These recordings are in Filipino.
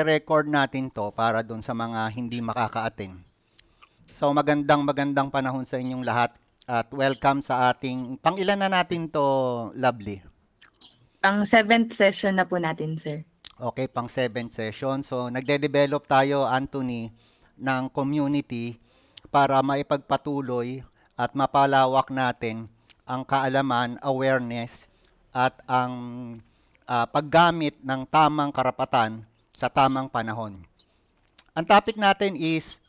i-record natin to para doon sa mga hindi makaka-attend. So magandang magandang panahon sa inyong lahat at welcome sa ating, pangilan na natin to, Lovely? Pang seventh session na po natin, sir. Okay, pang seventh session. So nagde-develop tayo, Anthony, ng community para maipagpatuloy at mapalawak natin ang kaalaman, awareness, at ang uh, paggamit ng tamang karapatan sa tamang panahon. Ang topic natin is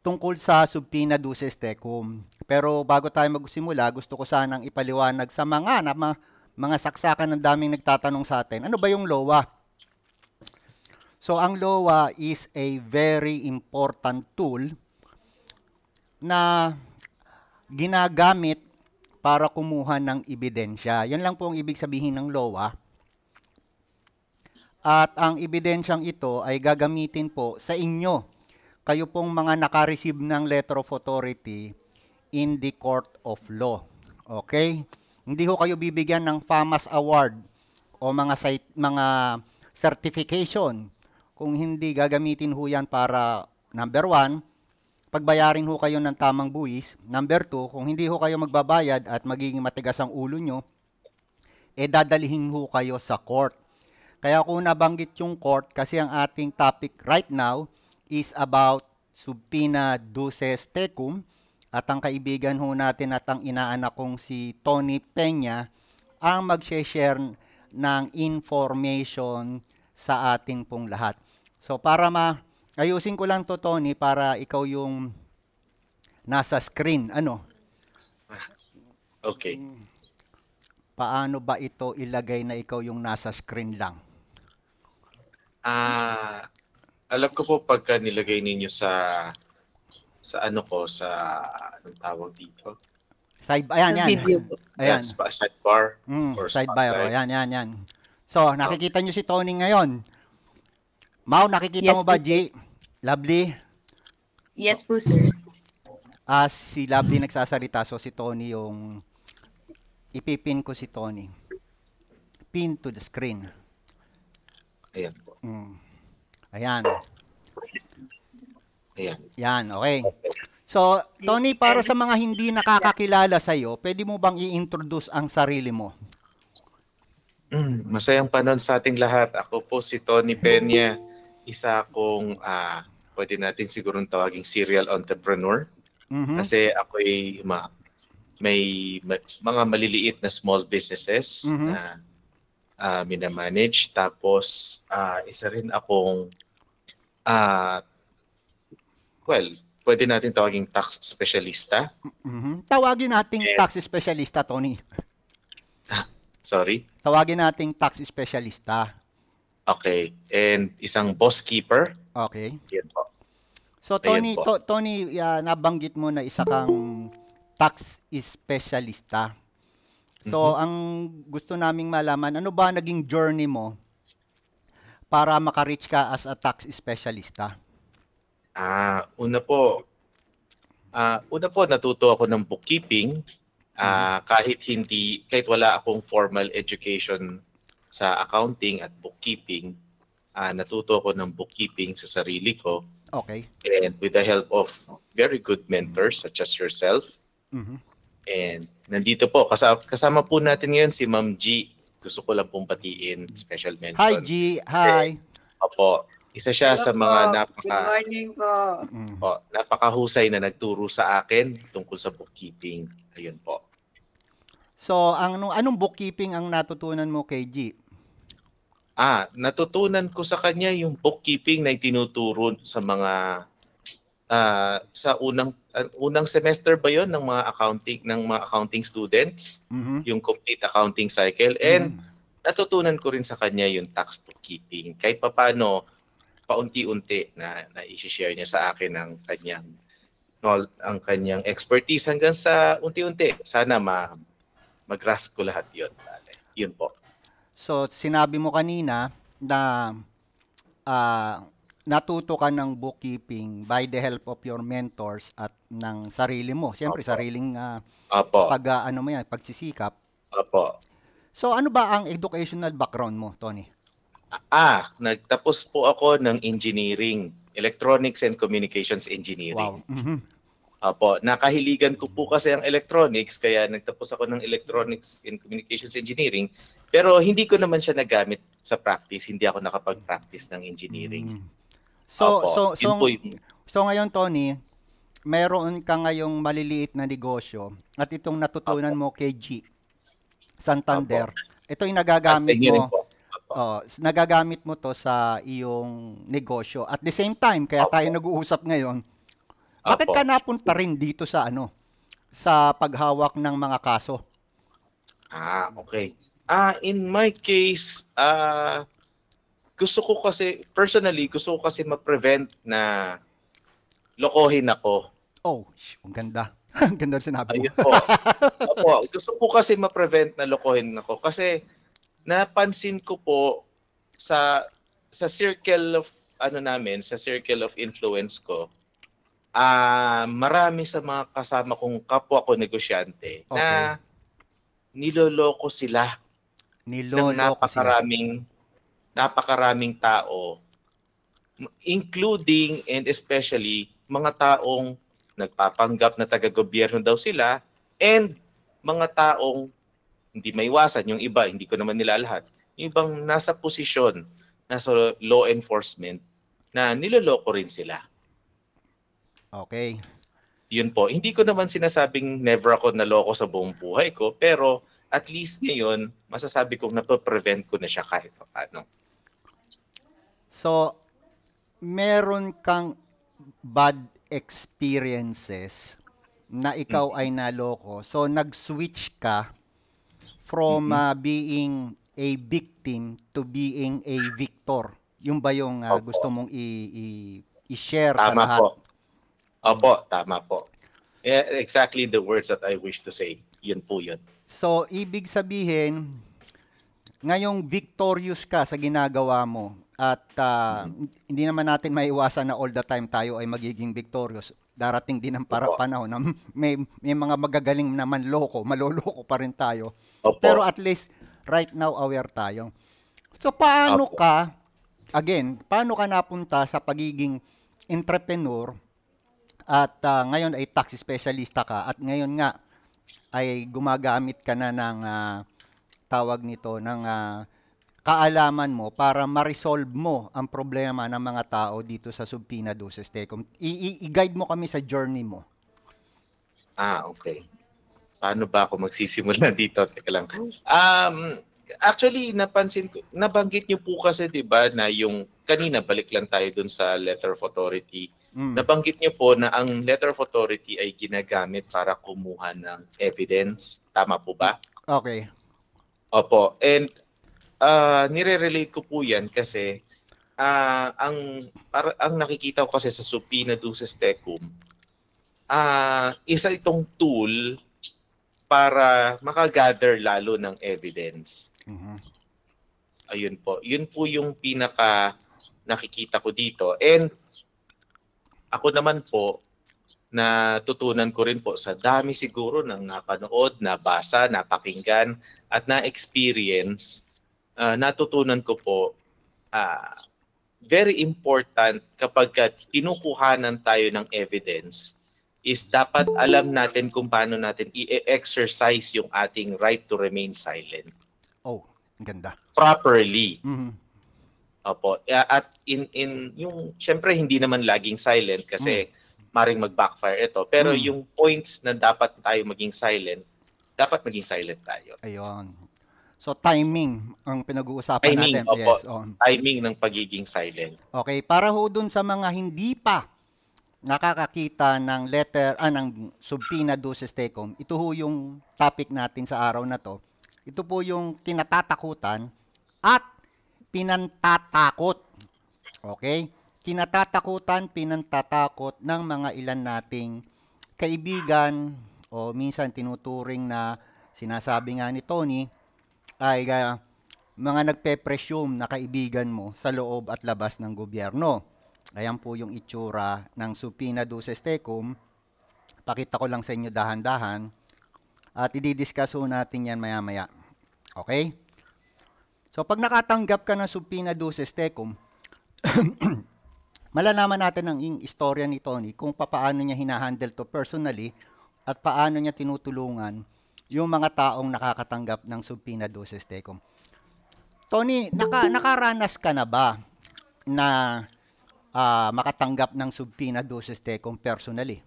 tungkol sa subpina duces tecum. Pero bago tayo magsimula, gusto ko sanang ipaliwanag sa mga na ma, mga saksakan ng daming nagtatanong sa atin. Ano ba yung LOA? So ang LOA is a very important tool na ginagamit para kumuha ng ebidensya. Yan lang po ang ibig sabihin ng LOA at ang ebidensyang ito ay gagamitin po sa inyo. Kayo pong mga nakareceive ng letter of authority in the court of law. Okay? Hindi ho kayo bibigyan ng FAMAS award o mga site, mga certification kung hindi gagamitin ho yan para number one, pagbayarin ho kayo ng tamang buwis. Number two, kung hindi ho kayo magbabayad at magiging matigas ang ulo nyo, eh dadalihin ho kayo sa court kaya ko nabanggit yung court kasi ang ating topic right now is about subpoena duces tecum at ang kaibigan ho natin at ang inaanak kong si Tony Peña ang mag-share ng information sa atin pong lahat. So para ma ayusin ko lang to Tony para ikaw yung nasa screen. Ano? Okay. Paano ba ito ilagay na ikaw yung nasa screen lang? Ah, alam ko po pagka nilagay ninyo sa sa ano ko sa anong tawag dito? Side ayan yan. Video. Ayan. side bar. mm, or sidebar. Spotlight. Oh, ayan, yan, yan. So, nakikita niyo si Tony ngayon. Mau, nakikita yes, mo ba, Jay? Lovely? Yes po, sir. Ah, uh, si Lovely nagsasalita. So, si Tony yung... Ipipin ko si Tony. Pin to the screen. Ayan. Mm. Ayan. Ayan. Yan, okay. So, Tony, para sa mga hindi nakakakilala sa iyo, pwede mo bang i-introduce ang sarili mo? Mm, masayang panon sa ating lahat. Ako po si Tony Peña, isa akong uh, pwede natin siguro tawaging serial entrepreneur. Mm-hmm. Kasi ako ay ma- may, may mga maliliit na small businesses mm-hmm. na uh, minamanage. Tapos, uh, isa rin akong, uh, well, pwede natin tawagin tax specialista. Mm-hmm. Tawagin nating And, tax specialista, Tony. Sorry? Tawagin nating tax specialista. Okay. And isang boss keeper. Okay. Yan po. So Tony, to, Tony, uh, nabanggit mo na isa kang tax specialista. So, mm-hmm. ang gusto naming malaman, ano ba naging journey mo para makareach ka as a tax specialista? Ah, uh, una po, uh, una po natuto ako ng bookkeeping uh, kahit hindi kahit wala akong formal education sa accounting at bookkeeping, uh, natuto ako ng bookkeeping sa sarili ko. Okay. And with the help of very good mentors such as yourself, mm-hmm. and Nandito po, kasama, kasama po natin ngayon si Ma'am G. Gusto ko lang pong patiin, special mention. Hi G, hi. Kasi, opo, isa siya Hello sa mga po. napaka Good morning po. Mm. po. Napakahusay na nagturo sa akin tungkol sa bookkeeping. Ayun po. So, ang anong, anong bookkeeping ang natutunan mo kay G? Ah, natutunan ko sa kanya yung bookkeeping na itinuturo sa mga uh, sa unang uh, unang semester ba 'yon ng mga accounting ng mga accounting students, mm-hmm. yung complete accounting cycle and mm-hmm. natutunan ko rin sa kanya yung tax bookkeeping. Kahit papaano paunti-unti na na i-share niya sa akin ang kanyang no, ang kanyang expertise hanggang sa unti-unti sana ma mag-grasp ko lahat 'yon. Yun po. So sinabi mo kanina na uh, natuto ka ng bookkeeping by the help of your mentors at ng sarili mo. Siyempre, Apo. sariling uh, ah, Apo. pag, uh, ano mo yan, pagsisikap. Apo. So, ano ba ang educational background mo, Tony? Ah, ah, nagtapos po ako ng engineering, electronics and communications engineering. Wow. Mm-hmm. Apo, nakahiligan ko po kasi ang electronics kaya nagtapos ako ng electronics and communications engineering pero hindi ko naman siya nagamit sa practice, hindi ako nakapag-practice ng engineering. Mm. So, so, so, so, so ngayon, Tony, meron ka ngayong maliliit na negosyo at itong natutunan Opo. mo kay G, Santander, Opo. ito yung nagagamit mo. Oh, nagagamit mo to sa iyong negosyo. At the same time, kaya Opo. tayo nag-uusap ngayon, bakit Opo. ka napunta rin dito sa ano? Sa paghawak ng mga kaso? Ah, okay. Ah, in my case, ah, gusto ko kasi, personally, gusto ko kasi ma-prevent na lokohin ako. Oh, ang ganda. Ang ganda rin sinabi mo. po. Opo, gusto ko kasi ma-prevent na lokohin ako kasi napansin ko po sa sa circle of ano namin, sa circle of influence ko, ah uh, marami sa mga kasama kong kapwa ko negosyante okay. na niloloko sila. Niloloko ng napakaraming sila napakaraming tao, including and especially mga taong nagpapanggap na taga-gobyerno daw sila and mga taong hindi maiwasan, yung iba, hindi ko naman nila lahat, yung ibang nasa posisyon, nasa law enforcement, na niloloko rin sila. Okay. Yun po. Hindi ko naman sinasabing never ako naloko sa buong buhay ko, pero at least ngayon, masasabi kong napaprevent ko na siya kahit paano. So, meron kang bad experiences na ikaw ay naloko. So, nag-switch ka from uh, being a victim to being a victor. Yung ba yung uh, gusto mong i- i- i-share tama sa lahat? Po. Opo, tama po. Yeah, exactly the words that I wish to say. Yun po yun. So, ibig sabihin, ngayong victorious ka sa ginagawa mo. At uh, hindi naman natin maiiwasan na all the time tayo ay magiging victorious. Darating din ang para panahon na may, may mga magagaling naman loko, maloloko pa rin tayo. Opo. Pero at least right now aware tayo. So paano Opo. ka, again, paano ka napunta sa pagiging entrepreneur at uh, ngayon ay tax specialist ka at ngayon nga ay gumagamit ka na ng uh, tawag nito ng uh, kaalaman mo para ma-resolve mo ang problema ng mga tao dito sa Subpina Doses Tecom. I-guide mo kami sa journey mo. Ah, okay. Paano ba ako magsisimula dito? Teka lang. Um, actually, napansin ko, nabanggit niyo po kasi 'di ba na yung kanina balik lang tayo dun sa letter of authority. Mm. Nabanggit niyo po na ang letter of authority ay ginagamit para kumuha ng evidence. Tama po ba? Okay. Opo. And uh, nire-relate ko po yan kasi uh, ang para, ang nakikita ko kasi sa Supina Duces Tecum, uh, isa itong tool para makagather lalo ng evidence. Mm-hmm. Ayun po. Yun po yung pinaka nakikita ko dito. And ako naman po, natutunan ko rin po sa dami siguro ng napanood, nabasa, napakinggan, at na-experience uh, natutunan ko po, uh, very important kapag kinukuhanan tayo ng evidence is dapat alam natin kung paano natin i-exercise yung ating right to remain silent. Oh, ganda. Properly. Mm-hmm. Opo. Ah, at in in yung syempre hindi naman laging silent kasi mm. maring mag-backfire ito. Pero mm. yung points na dapat tayo maging silent, dapat maging silent tayo. Ayun. So timing ang pinag-uusapan timing, natin. Opo, yes, oh. Timing ng pagiging silent. Okay, para ho dun sa mga hindi pa nakakakita ng letter ah, ng subpoena do sa Stecom, ito ho yung topic natin sa araw na to. Ito po yung kinatatakutan at pinantatakot. Okay? Kinatatakutan, pinantatakot ng mga ilan nating kaibigan o minsan tinuturing na sinasabi nga ni Tony ay uh, mga nagpe-presume na kaibigan mo sa loob at labas ng gobyerno. Ayan po yung itsura ng supina duces tecum. Pakita ko lang sa inyo dahan-dahan at ididiscuss ho natin yan maya-maya. Okay? So pag nakatanggap ka ng Supina duces tecum, malalaman natin ang istorya ni Tony kung paano niya hinahandle to personally at paano niya tinutulungan yung mga taong nakakatanggap ng subpoena doses tecum. Tony, naka, nakaranas ka na ba na uh, makatanggap ng subpoena doses tecum personally?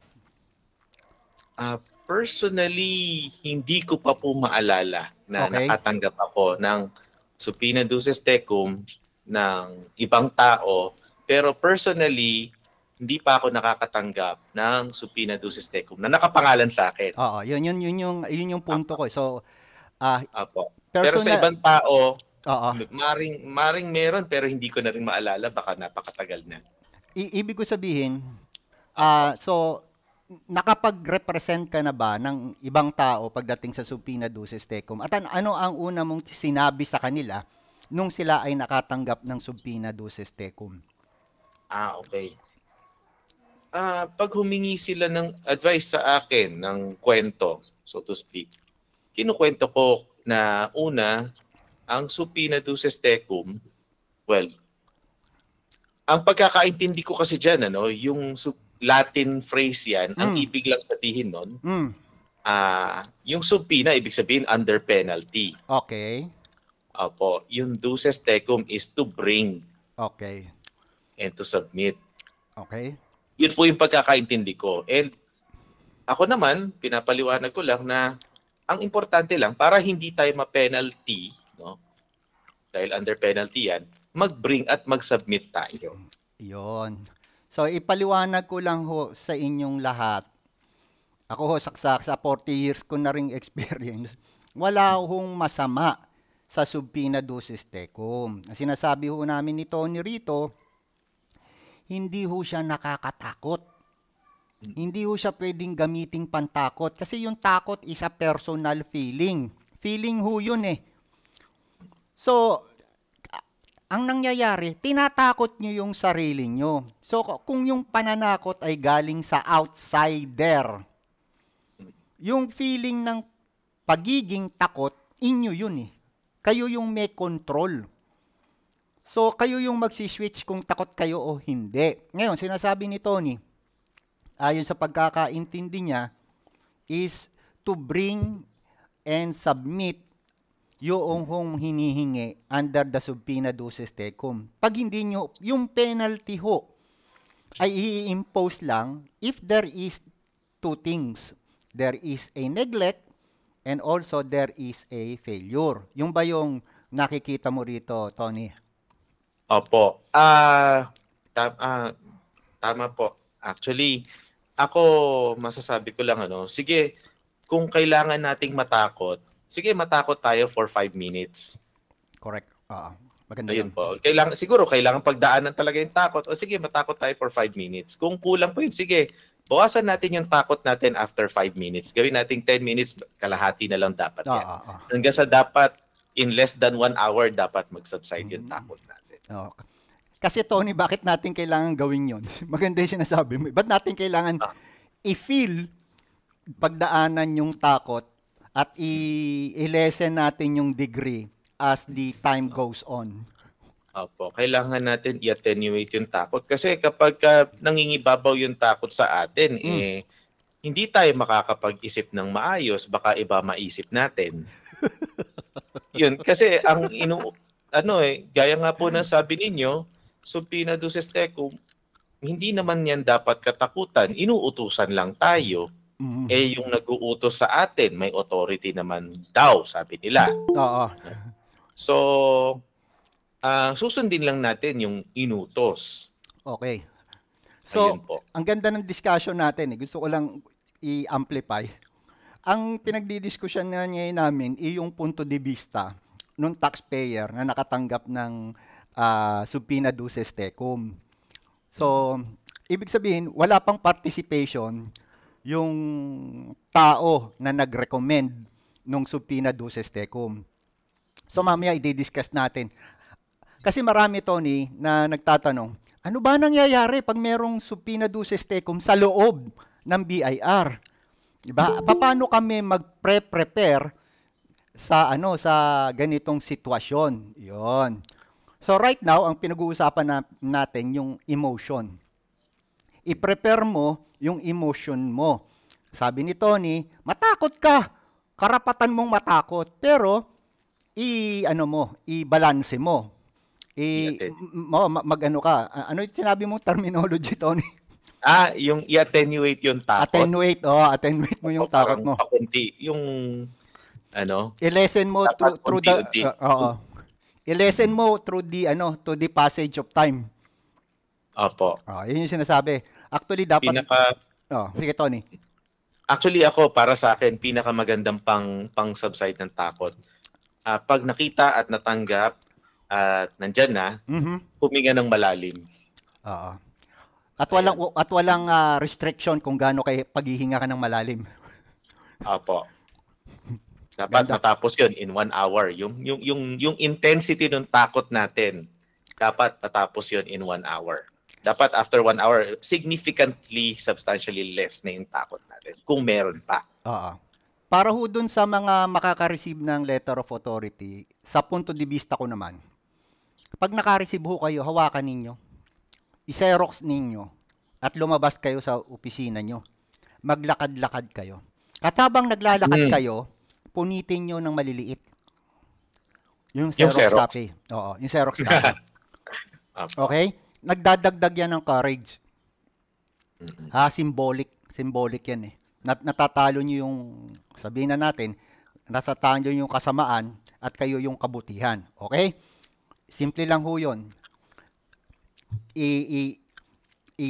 Uh, personally, hindi ko pa po maalala na okay. nakatanggap ako ng subpoena doses tecum ng ibang tao. Pero personally, hindi pa ako nakakatanggap ng supina ducis tecum na nakapangalan sa akin. Oo, yun yun yun yung yun yung punto ko. Eh. So ah uh, Apo. Pero sa ibang tao, Oo. Maring maring meron pero hindi ko na rin maalala baka napakatagal na. I- ibig ko sabihin, ah uh, so nakapag-represent ka na ba ng ibang tao pagdating sa supina ducis tecum? At an- ano ang una mong sinabi sa kanila nung sila ay nakatanggap ng subpina ducis tecum? Ah, okay uh, pag humingi sila ng advice sa akin, ng kwento, so to speak, kinukwento ko na una, ang supina duces tecum, well, ang pagkakaintindi ko kasi dyan, ano, yung Latin phrase yan, mm. ang hmm. ibig lang sabihin nun, mm. uh, yung supina, ibig sabihin under penalty. Okay. Opo, yung duces tecum is to bring. Okay. And to submit. Okay. Yun po yung pagkakaintindi ko. And ako naman, pinapaliwanag ko lang na ang importante lang para hindi tayo ma-penalty, no? Dahil under penalty yan, mag-bring at mag-submit tayo. Yon. So ipaliwanag ko lang ho sa inyong lahat. Ako ho saksak sa 40 years ko na ring experience. Wala hong masama sa subpina dosis tecum. Ang sinasabi ho namin ni Tony rito, hindi ho siya nakakatakot. Hmm. Hindi ho siya pwedeng gamiting pantakot kasi yung takot is a personal feeling. Feeling ho yun eh. So, ang nangyayari, tinatakot nyo yung sarili nyo. So, kung yung pananakot ay galing sa outsider, yung feeling ng pagiging takot, inyo yun eh. Kayo yung may control. So, kayo yung magsiswitch kung takot kayo o hindi. Ngayon, sinasabi ni Tony, ayon sa pagkakaintindi niya, is to bring and submit yung hong hinihingi under the subpoena duces tecum. Pag hindi nyo, yung penalty ho ay i-impose lang if there is two things. There is a neglect and also there is a failure. Yung ba yung nakikita mo rito, Tony? Opo. Ah, uh, tam- uh, tama po. Actually, ako masasabi ko lang ano, sige, kung kailangan nating matakot, sige matakot tayo for 5 minutes. Correct. Ah, Uh, maganda Ayun yan. po. Kailangan, siguro kailangan pagdaanan talaga yung takot. O sige, matakot tayo for 5 minutes. Kung kulang po yun, sige, bawasan natin yung takot natin after 5 minutes. Gawin nating 10 minutes, kalahati na lang dapat yan. Uh, uh, uh. Hanggang sa dapat in less than one hour dapat mag-subside yung mm. takot natin. Okay. Kasi Tony, bakit natin kailangan gawin yon? Maganda yung sinasabi mo. Ba't natin kailangan ah. i-feel pagdaanan yung takot at i- i-lessen natin yung degree as the time goes on? Opo, kailangan natin i-attenuate yung takot. Kasi kapag uh, nangingibabaw yung takot sa atin, mm. eh, hindi tayo makakapag-isip ng maayos, baka iba maisip natin. yun, kasi ang inu ano eh, gaya nga po ng sabi ninyo, so duces tecum, hindi naman yan dapat katakutan. Inuutusan lang tayo. Mm-hmm. Eh yung nag-uutos sa atin, may authority naman daw, sabi nila. Oo. So, uh, susundin lang natin yung inutos. Okay. So, ang ganda ng discussion natin, eh. gusto ko lang i-amplify ang pinagdidiskusyon nga niya namin, iyong punto de vista nung taxpayer na nakatanggap ng uh, subpoena duces tecum. So, ibig sabihin, wala pang participation yung tao na nag-recommend nung subpoena duces tecum. So, mamaya i-discuss natin. Kasi marami, Tony, na nagtatanong, ano ba nangyayari pag merong subpoena duces tecum sa loob ng BIR? Diba? Paano kami mag-prepare sa ano sa ganitong sitwasyon? 'Yon. So right now, ang pinag-uusapan na, natin yung emotion. I-prepare mo yung emotion mo. Sabi ni Tony, matakot ka. Karapatan mong matakot, pero i ano mo, i balance eh. mo. I, mo mag ano ka. Ano yung sinabi mong terminology, Tony? Ah, yung i-attenuate yung takot. Attenuate, oh, attenuate mo yung takot mo. Pakunti, yung ano? I-lessen mo through, through the uh, oo. I-lessen mo through the ano, to the passage of time. Opo. Oh, ah, yun yung sinasabi. Actually dapat Pinaka Oh, sige Tony. Actually ako para sa akin pinakamagandang pang pang subside ng takot. Uh, pag nakita at natanggap at uh, nandiyan na, mm-hmm. huminga ng malalim. Oo. At walang Ayan. at walang uh, restriction kung gaano kay paghihinga ka ng malalim. Apo. Dapat Ganda. matapos 'yun in one hour. Yung yung yung yung intensity ng takot natin dapat matapos 'yun in one hour. Dapat after one hour significantly substantially less na yung takot natin kung meron pa. Oo. Para ho dun sa mga makaka-receive ng letter of authority, sa punto de vista ko naman, pag naka-receive ho kayo, hawakan ninyo iserox ninyo at lumabas kayo sa opisina nyo. Maglakad-lakad kayo. Katabang naglalakad mm. kayo, punitin nyo ng maliliit. Yung Xerox, yung Xerox. copy. Oo, yung Xerox copy. Ah. okay? Nagdadagdag yan ng courage. Ha, symbolic. Symbolic yan eh. Nat natatalo nyo yung, sabihin na natin, nasa tanyo yung kasamaan at kayo yung kabutihan. Okay? Simple lang ho yun i, i, i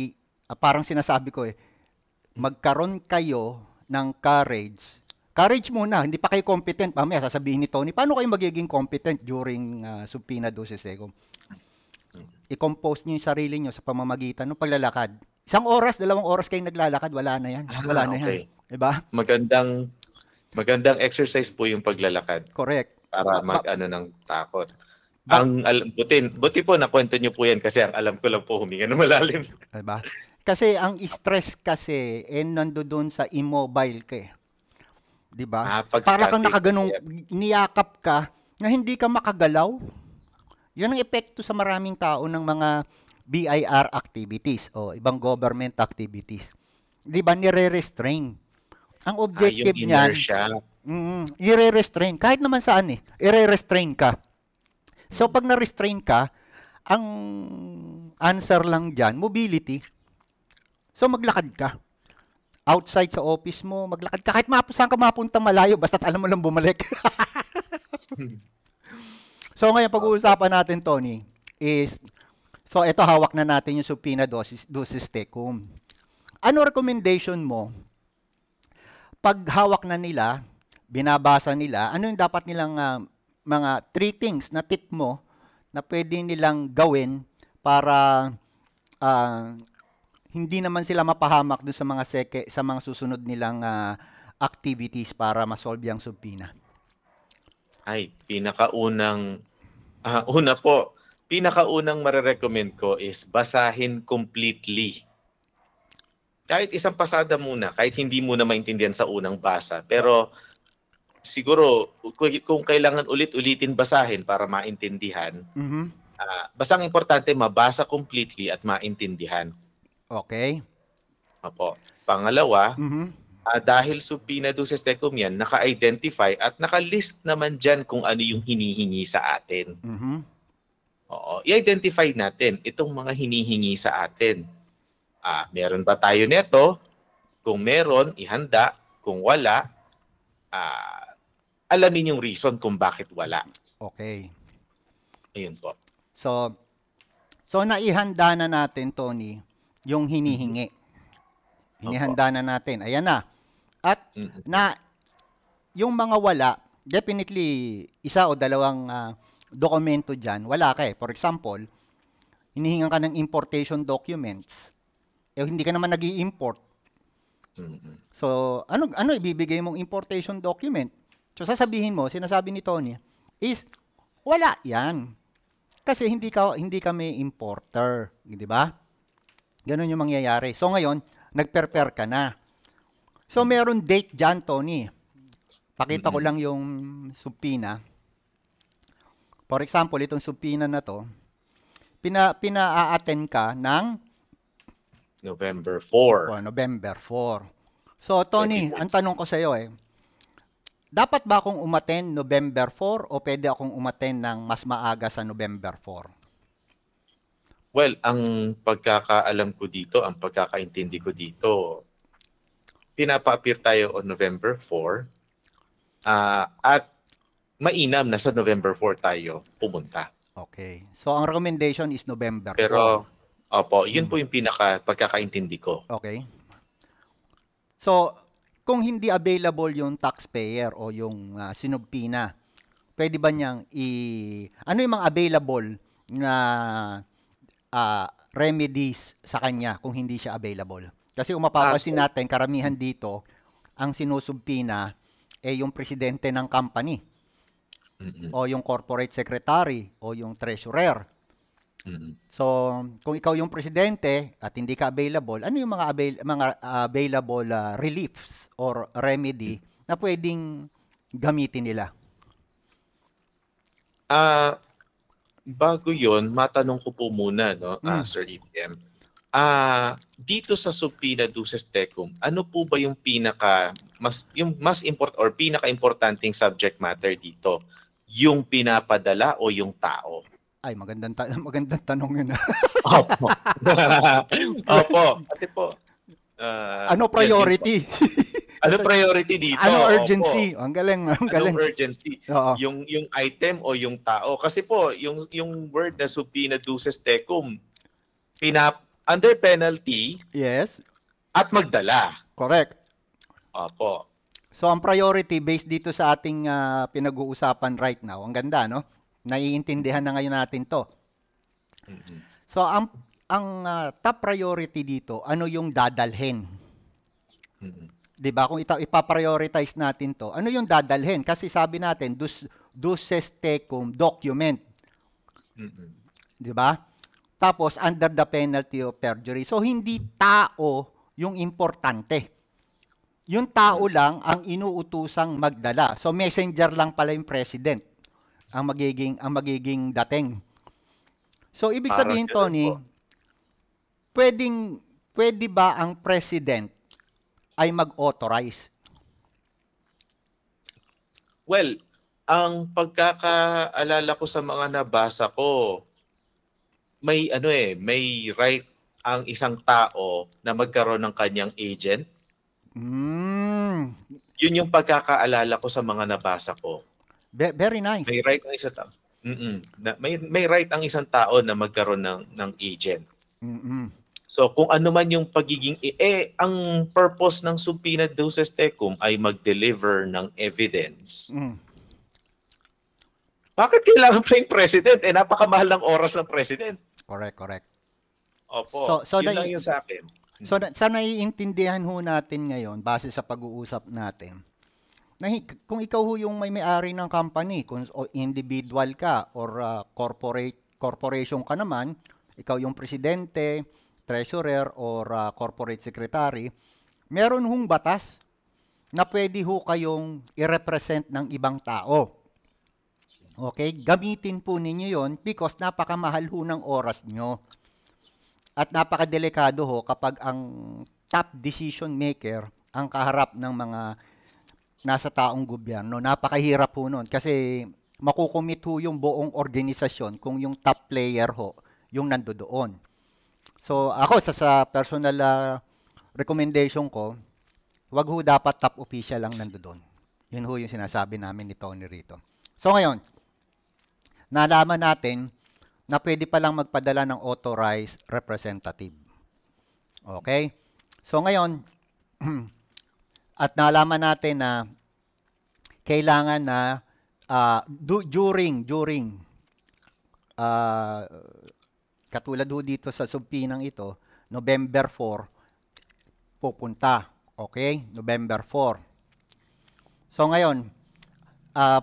ah, parang sinasabi ko eh, magkaroon kayo ng courage. Courage muna, hindi pa kayo competent. Mamaya sasabihin ni Tony, paano kayo magiging competent during uh, subpoena dosis ego? I-compose niyo yung sarili niyo sa pamamagitan ng paglalakad. Isang oras, dalawang oras kayong naglalakad, wala na yan. Ah, wala ah, na yan. Okay. Diba? Magandang magandang exercise po yung paglalakad. Correct. Para ah, mag-ano ng takot. Ba- ah. ang alam butin, buti po nakwento niyo po yan kasi ang alam ko lang po huminga ng malalim. Diba? Kasi ang stress kasi eh nando doon sa immobile ka eh. 'Di ba? Ah, Para kang nakaganong niyakap ka na hindi ka makagalaw. 'Yun ang epekto sa maraming tao ng mga BIR activities o ibang government activities. 'Di ba nire-restrain? Ang ah, objective ah, niyan, mm, nire-restrain kahit naman saan eh, ire-restrain ka So pag na-restrain ka, ang answer lang dyan, mobility. So maglakad ka. Outside sa office mo, maglakad ka. Kahit map- saan ka mapunta malayo, basta alam mo lang bumalik. so ngayon, pag-uusapan natin, Tony, is, so ito hawak na natin yung supina dosis, dosis tecum. Ano recommendation mo? Pag hawak na nila, binabasa nila, ano yung dapat nilang uh, mga three things na tip mo na pwede nilang gawin para uh, hindi naman sila mapahamak doon sa mga seke, sa mga susunod nilang uh, activities para ma-solve yung subpoena. Ay, pinakaunang uh, una po, pinakaunang marerecommend ko is basahin completely. Kahit isang pasada muna, kahit hindi mo na maintindihan sa unang basa, pero siguro kung kailangan ulit ulitin basahin para maintindihan. Mm-hmm. Uh, ah, basta ang importante mabasa completely at maintindihan. Okay. Opo. Pangalawa, mm-hmm. uh, dahil supina duces tecum yan, naka-identify at naka-list naman dyan kung ano yung hinihingi sa atin. Mm-hmm. Oo. I-identify natin itong mga hinihingi sa atin. Ah, meron ba tayo nito? Kung meron, ihanda. Kung wala, ah, alamin yung reason kung bakit wala. Okay. Ayun po. So, so naihanda na natin, Tony, yung hinihingi. Mm-hmm. Hinihanda na natin. Ayan na. At na yung mga wala, definitely isa o dalawang uh, dokumento diyan, wala ka eh. For example, hinihingan ka ng importation documents. Eh hindi ka naman nag import So, ano ano ibibigay mong importation document? So sasabihin mo, sinasabi ni Tony, is wala 'yan. Kasi hindi ka hindi kami importer, 'di ba? Ganun yung mangyayari. So ngayon, nagperper ka na. So meron date diyan, Tony. Pakita mm-hmm. ko lang yung subpina. For example, itong subpina na to, pina pina-attend ka ng November 4. Oh, ano, November 4. So Tony, 24. ang tanong ko sa iyo eh, dapat ba akong umaten November 4 o pwede akong umaten ng mas maaga sa November 4? Well, ang pagkakaalam ko dito, ang pagkakaintindi ko dito, pinapa-appear tayo on November 4 uh, ah, at mainam na sa November 4 tayo pumunta. Okay. So, ang recommendation is November Pero, 4. Opo, yun hmm. po yung pinaka pagkakaintindi ko. Okay. So, kung hindi available yung taxpayer o yung uh, ah, sinugpi pwede ba niyang i... Ano yung mga available na uh, remedies sa kanya kung hindi siya available? Kasi kung natin, karamihan dito, ang sinusugpina na eh yung presidente ng company mm-hmm. o yung corporate secretary o yung treasurer So, kung ikaw yung presidente at hindi ka available, ano yung mga avail mga available uh, reliefs or remedy na pwedeng gamitin nila? Ah, uh, bago 'yon, matanong ko po muna, no, mm. uh, Sir EPM. Ah, uh, dito sa Supina Duces Tecum, ano po ba yung pinaka mas yung mas important or pinaka-importanting subject matter dito? Yung pinapadala o yung tao? Ay, magandang, ta- magandang tanong yun. Ah. Opo. Opo. Kasi po, uh, ano priority? ano priority dito? Ano urgency? Opo. Ang galing, ang galing. Ano urgency? Oo. Yung yung item o yung tao? Kasi po, yung yung word na subpoena duces tecum pinap under penalty. Yes. At magdala. Correct. Opo. So ang priority based dito sa ating uh, pinag-uusapan right now, ang ganda no? Naiintindihan na ngayon natin to. So, ang, ang uh, top priority dito, ano yung dadalhin? Di ba? Kung ita, ipa-prioritize natin to, ano yung dadalhin? Kasi sabi natin, dus, duces tecum document. Di ba? Tapos, under the penalty of perjury. So, hindi tao yung importante. Yung tao lang ang inuutusang magdala. So, messenger lang pala yung president ang magiging ang magiging dating. So ibig sabihin Tony, pwedeng pwede ba ang president ay mag-authorize? Well, ang pagkakaalala ko sa mga nabasa ko, may ano eh, may right ang isang tao na magkaroon ng kanyang agent. Mm. Yun yung pagkakaalala ko sa mga nabasa ko. Be- very nice. May right ang isang tao. Mm-mm. Na, may may right ang isang tao na magkaroon ng ng agent. Mm-mm. So kung ano man yung pagiging eh, eh ang purpose ng subpoena dosis tecum ay mag-deliver ng evidence. Mm. Bakit kailangan pa yung president? Eh napakamahal ng oras ng president. Correct, correct. Opo. So, so yun na, lang yun sa akin. So, hmm. sa naiintindihan ho natin ngayon, base sa pag-uusap natin, na kung ikaw ho yung may may-ari ng company, kung individual ka or uh, ah, corporate corporation ka naman, ikaw yung presidente, treasurer or uh, corporate secretary, meron hong batas na pwede ho kayong i-represent ng ibang tao. Okay? Gamitin po ninyo yon because napakamahal ho ng oras nyo. At napakadelikado ho kapag ang top decision maker ang kaharap ng mga nasa taong gobyerno. Napakahirap po nun kasi makukumit ho yung buong organisasyon kung yung top player ho yung nandoon. So ako sa, sa personal uh, recommendation ko, wag ho dapat top official ang nandoon. Yun ho yung sinasabi namin ni Tony rito. So ngayon, nalaman natin na pwede pa lang magpadala ng authorized representative. Okay? So ngayon, at nalaman natin na kailangan na uh, ah, do, during during uh, katulad ho dito sa subpinang ito, November 4 pupunta. Okay? November 4. So ngayon, uh,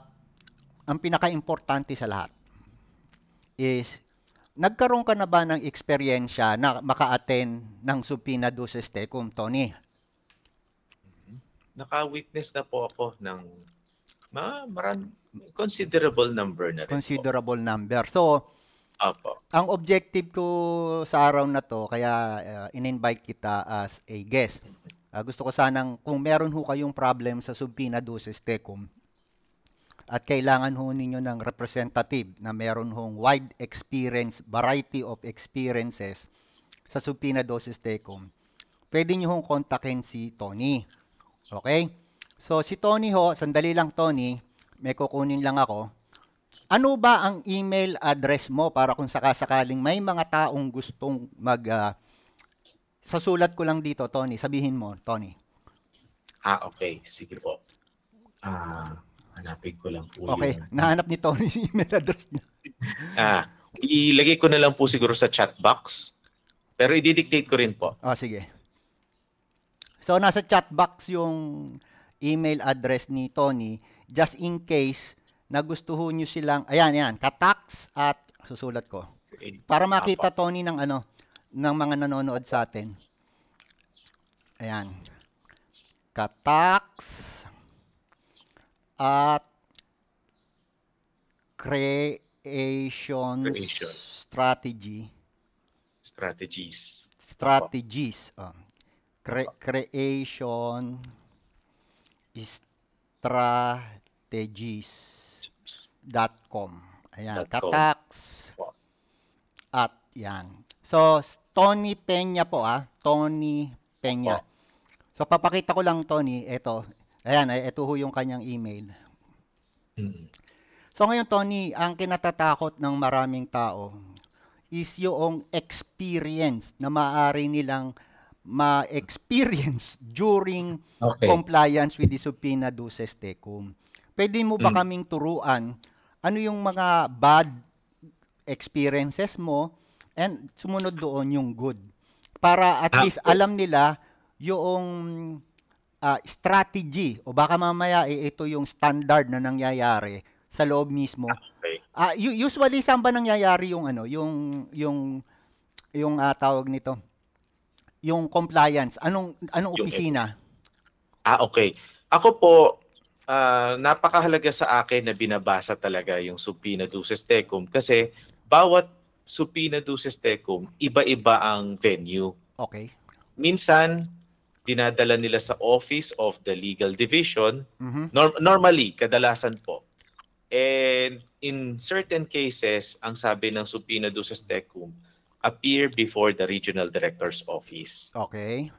ang pinaka-importante sa lahat is nagkaroon ka na ba ng eksperyensya na maka-attend ng subpina do sa Tony? Mm-hmm. Naka-witness na po ako ng ma maram, considerable number na rin. Considerable po. number. So, Apo. ang objective ko sa araw na to, kaya uh, in-invite kita as a guest. Uh, gusto ko sanang kung meron ho kayong problem sa subpina doses tecum at kailangan ho ninyo ng representative na meron hong wide experience, variety of experiences sa subpina doses tecum, pwede nyo hong kontakin si Tony. Okay? So si Tony ho, sandali lang Tony, may kukunin lang ako. Ano ba ang email address mo para kung sakasakaling may mga taong gustong mag uh, sa sulat ko lang dito Tony, sabihin mo Tony. Ah, okay. Sige po. Ah, hanapin ko lang po. Okay, yun. nahanap ni Tony yung email address niya. ah, ilagay ko na lang po siguro sa chat box. Pero i-dictate ko rin po. Oh, sige. So nasa chat box yung email address ni Tony just in case na gusto ho silang, ayan, ayan, katax at, susulat ko, para makita Tony ng ano, ng mga nanonood sa atin. Ayan. katax at creation, strategy. Strategies. Strategies. Oh. Cre- creation strategies.com. Ayan, kataks at yan. So, Tony Peña po ah. Tony Peña. Wow. So, papakita ko lang, Tony, ito. Ayan, eh, ito ho yung kanyang email. Mm-hmm. So, ngayon, Tony, ang kinatatakot ng maraming tao is yung experience na maaari nilang ma-experience during okay. compliance with the subpoena duces tecum. Pwede mo ba mm. kaming turuan ano yung mga bad experiences mo and sumunod doon yung good para at ah. least alam nila yung uh, strategy o baka mamaya eh, ito yung standard na nangyayari sa loob mismo. Uh, usually saan ba nangyayari yung ano, yung yung yung uh, tawag nito? yung compliance? Anong anong opisina? Ah, okay. Ako po, uh, napakahalaga sa akin na binabasa talaga yung subpoena duces tecum kasi bawat subpoena duces tecum, iba-iba ang venue. Okay. Minsan, dinadala nila sa office of the legal division. Mm-hmm. Norm- normally, kadalasan po. And in certain cases, ang sabi ng subpoena duces tecum, appear before the regional director's office. Okay.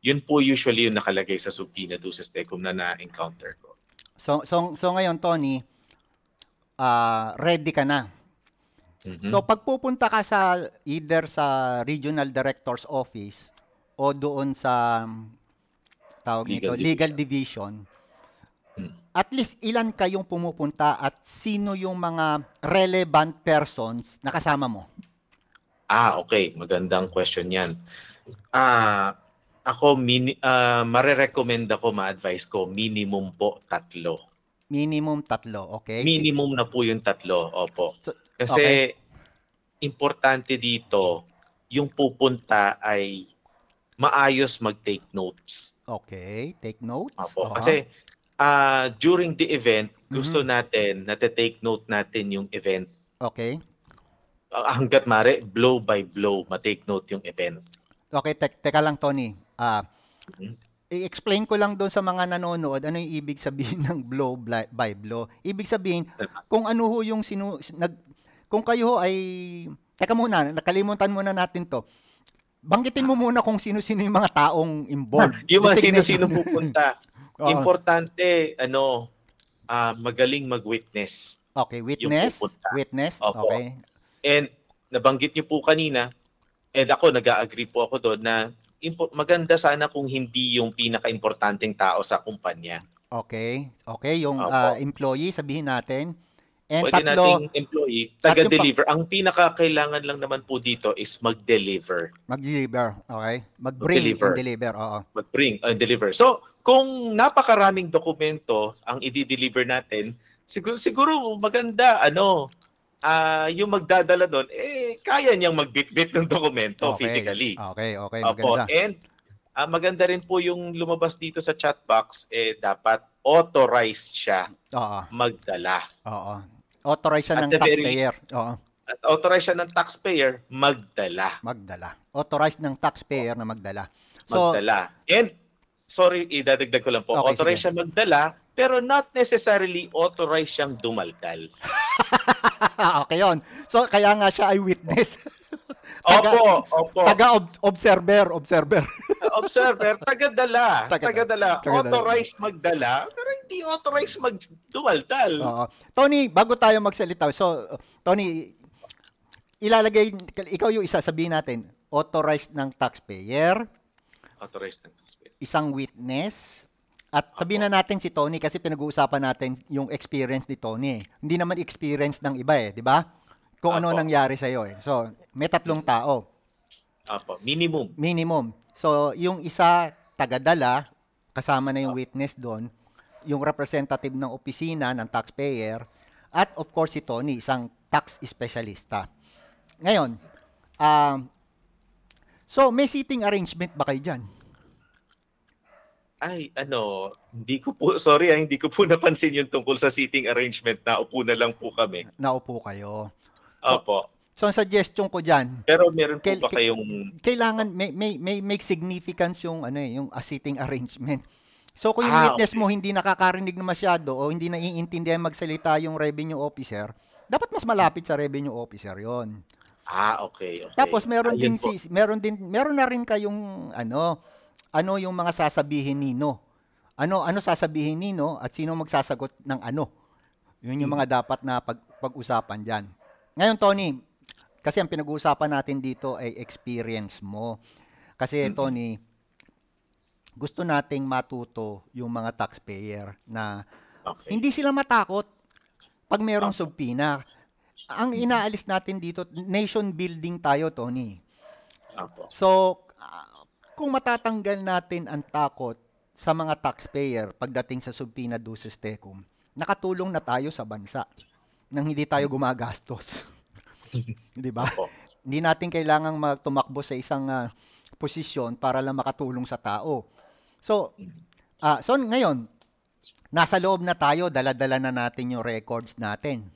Yun po usually yung nakalagay sa subpoena duces tecum na na-encounter ko. So, so, so ngayon, Tony, uh, ready ka na. Mm-hmm. So pagpupunta ka sa either sa regional director's office o doon sa um, tawag legal nito, division. legal division, hmm. at least ilan kayong pumupunta at sino yung mga relevant persons na kasama mo? Ah, okay. Magandang question yan. Ah, ako, mini, uh, marerecommend ako, ma-advise ko, minimum po tatlo. Minimum tatlo, okay. Minimum na po yung tatlo, opo. Kasi, okay. importante dito, yung pupunta ay maayos mag-take notes. Okay, take notes. Opo. Uh-huh. Kasi, uh, during the event, mm-hmm. gusto mm-hmm. natin, nate-take note natin yung event. Okay hanggat mare, blow by blow, ma-take note yung event. Okay, te- teka lang Tony. Uh, I-explain ko lang doon sa mga nanonood ano yung ibig sabihin ng blow by blow. Ibig sabihin, kung ano ho yung sino Nag, kung kayo ho ay... Teka muna, nakalimutan muna natin to. Banggitin mo muna kung sino-sino yung mga taong involved. yung mga sino-sino pupunta. Oo. Importante, ano, uh, magaling mag-witness. Okay, witness. Witness, Opo. okay. And nabanggit niyo po kanina, and ako nag-agree po ako doon na impo- maganda sana kung hindi yung pinaka-importanting tao sa kumpanya. Okay. Okay, yung uh, employee sabihin natin. And Pwede tatlo, nating employee, taga-deliver. Pa- ang pinakakailangan lang naman po dito is mag-deliver. Mag-deliver, okay? Mag-bring mag-deliver. and deliver, oo. Mag-bring and uh, deliver. So, kung napakaraming dokumento ang i-deliver natin, siguro, siguro maganda, ano, uh, yung magdadala doon, eh, kaya niyang magbitbit ng dokumento okay. physically. Okay, okay, maganda. Opo. And uh, maganda rin po yung lumabas dito sa chat box, eh, dapat authorized siya Oo. magdala. Oo. Authorized siya ng taxpayer. Oo. At authorized siya ng taxpayer magdala. Magdala. Authorized ng taxpayer na magdala. So, magdala. And, sorry, idadagdag ko lang po. Okay, authorized sige. siya magdala pero not necessarily authorized siyang dumaltal. okay yon. So kaya nga siya ay witness. taga, opo, opo. Taga ob- observer, observer. observer, taga-dala. taga-dala. Authorized magdala, pero hindi authorized magdumaltal. Oo. Tony, bago tayo magsalita, so Tony, ilalagay ikaw yung isa sabihin natin, authorized ng taxpayer. Authorized ng taxpayer. Isang witness. At sabihin na natin si Tony kasi pinag-uusapan natin yung experience ni Tony. Hindi naman experience ng iba eh, di ba? Kung ano Apo. ano nangyari sa iyo eh. So, may tatlong tao. Apo, minimum. Minimum. So, yung isa tagadala kasama na yung Apo. witness doon, yung representative ng opisina ng taxpayer at of course si Tony, isang tax specialista. Ngayon, um, so may seating arrangement ba kayo diyan? ay, ano, hindi ko po, sorry ah, hindi ko po napansin yung tungkol sa seating arrangement. Naupo na lang po kami. Naupo kayo. Opo. So, ang suggestion ko diyan. Pero meron po kail- ba kayong... Kailangan, may, may, may make significance yung, ano eh, yung a ah, seating arrangement. So, kung yung ah, witness okay. mo hindi nakakarinig na masyado o hindi naiintindihan magsalita yung revenue officer, dapat mas malapit sa revenue officer yon. Ah, okay, okay. Tapos meron Ayun din po. si meron din meron na rin kayong ano, ano yung mga sasabihin nino? Ano ano sasabihin nino at sino magsasagot ng ano? Yun yung hmm. mga dapat na pag, pag-usapan diyan. Ngayon Tony, kasi ang pinag-uusapan natin dito ay experience mo. Kasi Tony, gusto nating matuto yung mga taxpayer na okay. hindi sila matakot pag mayroong okay. subpina. Ang inaalis natin dito, nation building tayo, Tony. So, kung matatanggal natin ang takot sa mga taxpayer pagdating sa subpina duces tecum, nakatulong na tayo sa bansa nang hindi tayo gumagastos. Di ba? hindi natin kailangang magtumakbo sa isang uh, posisyon para lang makatulong sa tao. So, uh, so ngayon, nasa loob na tayo, daladala na natin yung records natin.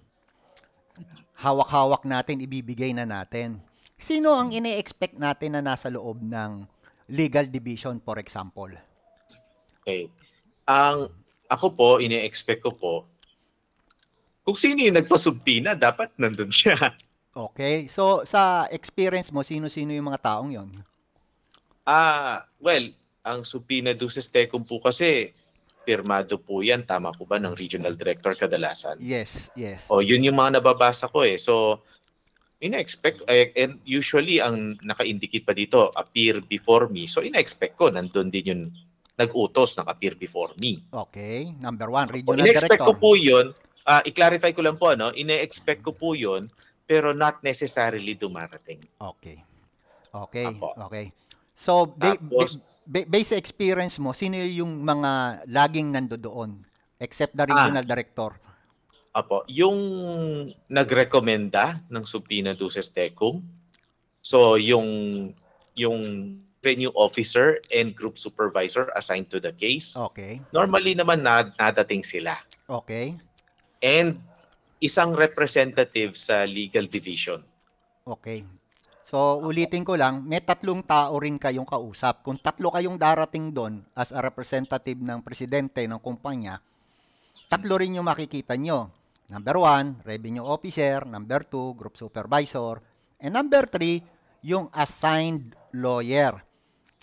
Hawak-hawak natin, ibibigay na natin. Sino ang ine-expect natin na nasa loob ng legal division, for example? Okay. Ang ako po, ini-expect ko po, kung sino yung nagpasubpina, dapat nandun siya. Okay. So, sa experience mo, sino-sino yung mga taong yon? Ah, well, ang subpina duces tecum po kasi pirmado po yan, tama po ba, ng regional director kadalasan? Yes, yes. O, oh, yun yung mga nababasa ko eh. So, inexpect expect eh, and usually ang naka-indicate pa dito, appear before me. So inexpect ko, nandun din yung nag-utos, naka-appear before me. Okay, number one, regional so, director. ina ko po yun, uh, i-clarify ko lang po, ano, inexpect ko po yun, pero not necessarily dumarating. Okay. Okay, Apo. okay. So, ba- Tapos, ba- based experience mo, sino yung mga laging nandoon except the regional ah, director? Apo, yung nagrekomenda ng subpoena duces tecum, so yung yung venue officer and group supervisor assigned to the case. Okay. Normally naman nad nadating sila. Okay. And isang representative sa legal division. Okay. So ulitin ko lang, may tatlong tao rin kayong kausap. Kung tatlo kayong darating doon as a representative ng presidente ng kumpanya, tatlo rin yung makikita nyo. Number one, revenue officer. Number two, group supervisor. And number three, yung assigned lawyer.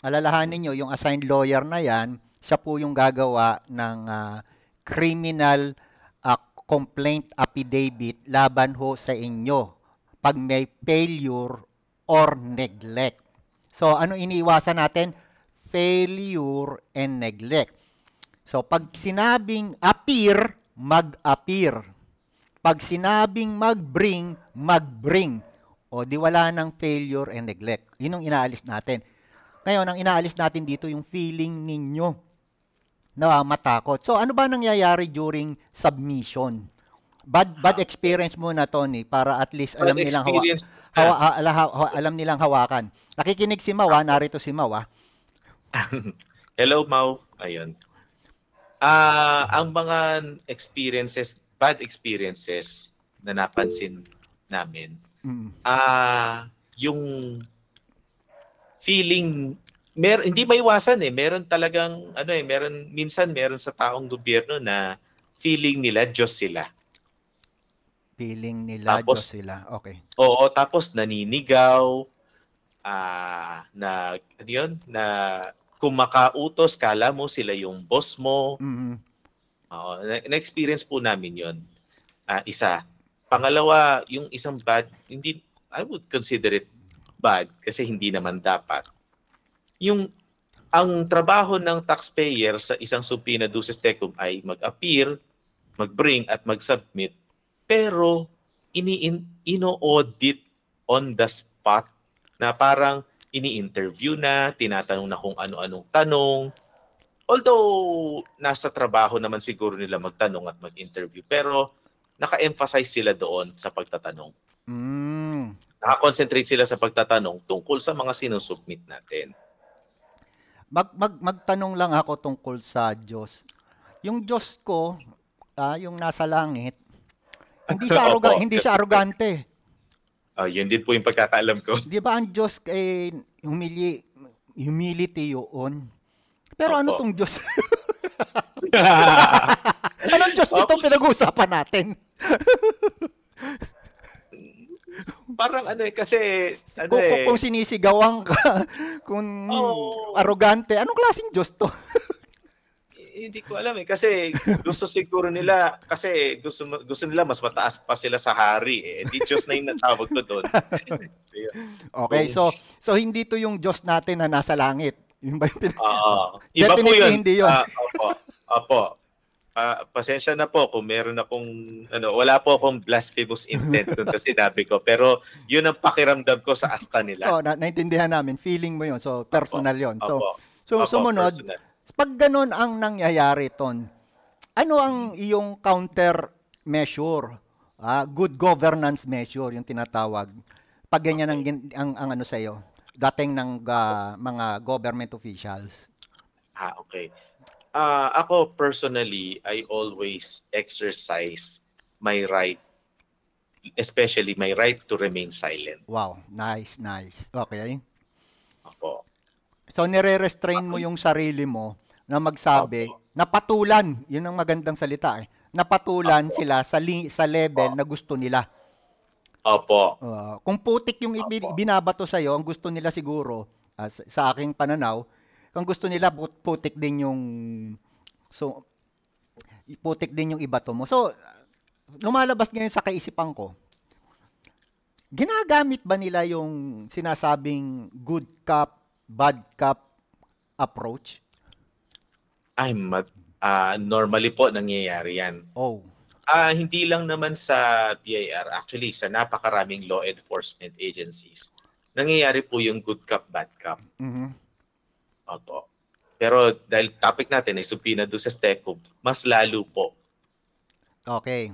Alalahanin nyo, yung assigned lawyer na yan, siya po yung gagawa ng uh, criminal uh, complaint affidavit laban ho sa inyo pag may failure or neglect. So, ano iniiwasan natin? Failure and neglect. So, pag sinabing appear, mag-appear. Pag sinabing mag-bring, mag-bring. O di wala ng failure and neglect. Yun ang inaalis natin. Ngayon, ang inaalis natin dito yung feeling ninyo na matakot. So ano ba nangyayari during submission? Bad bad experience mo na Tony para at least alam bad nilang hawa, hawa, ala, hawa, alam nilang hawakan. Nakikinig si Mawa, narito si Mawa. Hello Mau. Ayun. Ah, uh, ang mga experiences bad experiences na napansin namin, mm. ah mm. uh, yung feeling mer hindi maiwasan eh meron talagang ano eh meron minsan meron sa taong gobyerno na feeling nila Diyos sila feeling nila tapos, Diyos sila okay oo tapos naninigaw ah uh, na ano yun na kumakautos kala mo sila yung boss mo mm-hmm. Oo, na-experience po namin yon uh, ah, isa. Pangalawa, yung isang bad, hindi, I would consider it bad kasi hindi naman dapat. Yung ang trabaho ng taxpayer sa isang subpoena duces tecum ay mag-appear, mag-bring at mag-submit pero ini ino-audit on the spot na parang ini-interview na, tinatanong na kung ano-anong tanong, although nasa trabaho naman siguro nila magtanong at mag-interview, pero naka-emphasize sila doon sa pagtatanong. Mm. Naka-concentrate sila sa pagtatanong tungkol sa mga sinusubmit natin. Mag, mag, magtanong lang ako tungkol sa Diyos. Yung Diyos ko, ah, yung nasa langit, hindi siya, aruga, hindi siya arrogante. Uh, yun din po yung pagkakaalam ko. Di ba ang Diyos, eh, humili, humility yun pero ano Opo. ano tong Diyos? Anong Diyos Opo. itong pinag-uusapan natin? parang ano eh, kasi ano kung, eh. Kung sinisigawan ka, kung oh, arogante, anong klaseng Diyos to? hindi ko alam eh kasi gusto siguro nila kasi gusto gusto nila mas mataas pa sila sa hari eh hindi Diyos na inatawag ko doon. okay, so so hindi to yung Diyos natin na nasa langit. Yun ba yung pinag- Oo. Iba po yun. hindi yun. Uh, opo. Opo. Uh, pasensya na po kung meron akong, ano, wala po akong blasphemous intent dun sa sinabi ko. Pero yun ang pakiramdam ko sa asta nila. Oo, oh, na- naintindihan namin. Feeling mo yun. So, personal opo. yun. So, opo. so opo, sumunod, personal. pag ganun ang nangyayari, Ton, ano ang iyong counter measure? Ah, good governance measure, yung tinatawag. Pag ganyan okay. ang, ang, ang ano sa'yo? dating ng uh, mga government officials? Ah, okay. Uh, ako personally, I always exercise my right especially my right to remain silent. Wow, nice, nice. Okay. Ako. So nire-restrain Opo. mo ah, yung sarili mo na magsabi, Opo. napatulan, yun ang magandang salita eh. Napatulan Opo. sila sa li- sa level Opo. na gusto nila Opo. Uh, kung putik yung Opo. binabato sa iyo, ang gusto nila siguro uh, sa, aking pananaw, kung gusto nila putik din yung so putik din yung ibato mo. So lumalabas ngayon sa kaisipan ko. Ginagamit ba nila yung sinasabing good cup, bad cup approach? I'm uh, ah, normally po nangyayari yan. Oh uh, hindi lang naman sa BIR, actually sa napakaraming law enforcement agencies, nangyayari po yung good cop, bad cop. Mm-hmm. Opo. Pero dahil topic natin ay supina do sa STECOB, mas lalo po. Okay.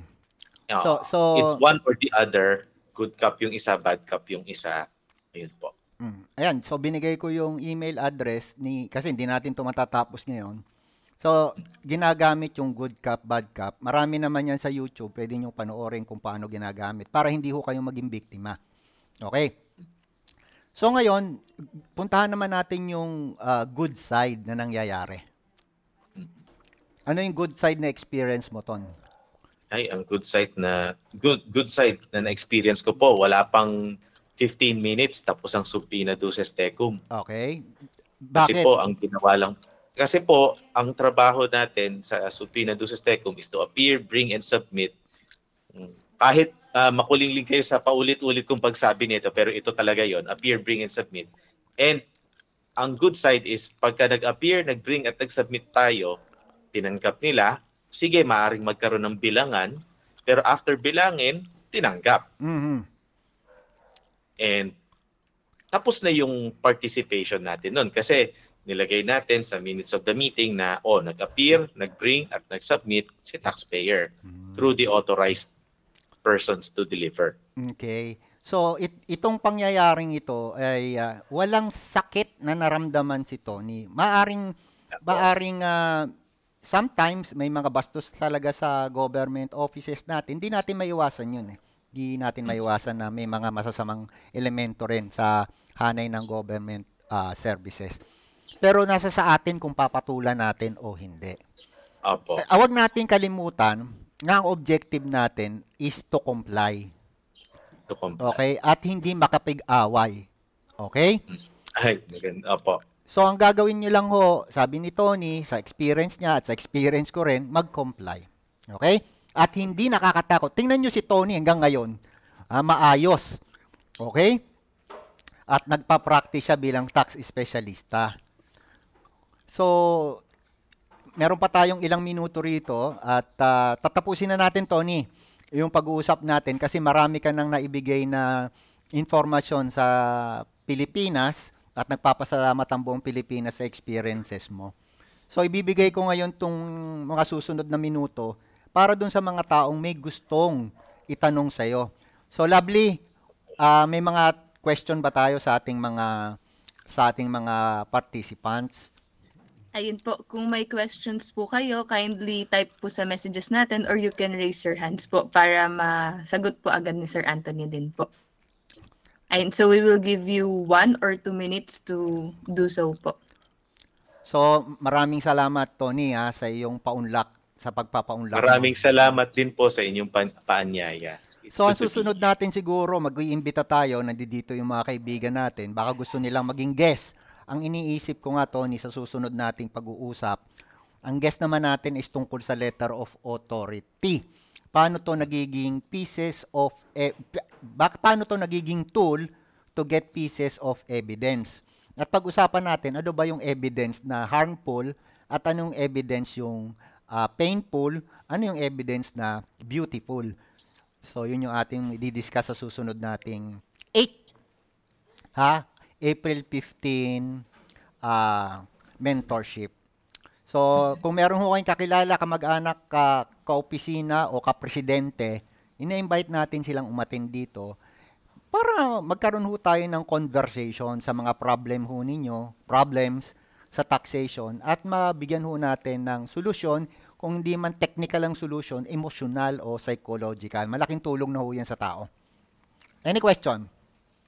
Uh, so, so it's one or the other. Good cop yung isa, bad cop yung isa. Ayun po. Mm. Ayan, so binigay ko yung email address ni kasi hindi natin to matatapos ngayon. So, ginagamit yung good cup, bad cup. Marami naman yan sa YouTube. Pwede nyo panoorin kung paano ginagamit para hindi ho kayo maging biktima. Okay? So ngayon, puntahan naman natin yung uh, good side na nangyayari. Ano yung good side na experience mo, Ton? Ay, ang good side na good good side na na-experience ko po, wala pang 15 minutes tapos ang sumpi na Duces Tecum. Okay. Bakit? Kasi po ang ginawa lang kasi po, ang trabaho natin sa Supina Duces Tecum is to appear, bring, and submit. Hmm. Kahit uh, ah, makulingling kayo sa paulit-ulit kong pagsabi nito, pero ito talaga yon appear, bring, and submit. And ang good side is, pagka nag-appear, nag-bring, at nag-submit tayo, tinanggap nila, sige, maaring magkaroon ng bilangan, pero after bilangin, tinanggap. Mm-hmm. And tapos na yung participation natin nun. Kasi nilagay natin sa minutes of the meeting na oh, nag-appear, nag-bring at nag-submit si taxpayer hmm. through the authorized persons to deliver. Okay. So it, itong pangyayaring ito ay uh, walang sakit na naramdaman si Tony. Maaring maaring uh, sometimes may mga bastos talaga sa government offices natin. Hindi natin maiwasan 'yun eh. Hindi natin hmm. maiwasan na may mga masasamang elemento rin sa hanay ng government uh, services. Pero nasa sa atin kung papatulan natin o hindi. Apo. Eh, Awag ah, natin kalimutan na ang objective natin is to comply. To comply. Okay? At hindi makapig-away. Okay? Ay, maganda. Apo. So, ang gagawin nyo lang ho, sabi ni Tony, sa experience niya at sa experience ko rin, mag-comply. Okay? At hindi nakakatakot. Tingnan nyo si Tony hanggang ngayon. Ah, maayos. Okay? At nagpa-practice siya bilang tax specialista. So, meron pa tayong ilang minuto rito at uh, tatapusin na natin, Tony, yung pag-uusap natin kasi marami ka nang naibigay na information sa Pilipinas at nagpapasalamat ang buong Pilipinas sa experiences mo. So, ibibigay ko ngayon tong mga susunod na minuto para dun sa mga taong may gustong itanong sa'yo. So, Lovely, uh, may mga question ba tayo sa ating mga sa ating mga participants? Ayun po, kung may questions po kayo, kindly type po sa messages natin or you can raise your hands po para masagot po agad ni Sir Anthony din po. And so we will give you one or two minutes to do so po. So maraming salamat Tony ha, sa iyong paunlak, sa pagpapaunlak. Maraming salamat din po sa inyong pa- paanyaya. It's so ang susunod natin siguro, mag-iimbita tayo, nandito yung mga kaibigan natin. Baka gusto nilang maging guest ang iniisip ko nga, Tony, sa susunod nating pag-uusap, ang guest naman natin is tungkol sa letter of authority. Paano to nagiging pieces of e- paano to nagiging tool to get pieces of evidence. At pag-usapan natin ano ba yung evidence na harmful at anong evidence yung uh, painful, ano yung evidence na beautiful. So yun yung ating i-discuss sa susunod nating 8. Ha? April 15 uh, ah, mentorship. So, kung meron ho kayong kakilala, kamag-anak, ka, ka-opisina o ka-presidente, ina-invite natin silang umatin dito para magkaroon ho tayo ng conversation sa mga problem ho ninyo, problems sa taxation at mabigyan ho natin ng solusyon kung hindi man technical ang solution, emotional o psychological. Malaking tulong na ho yan sa tao. Any question?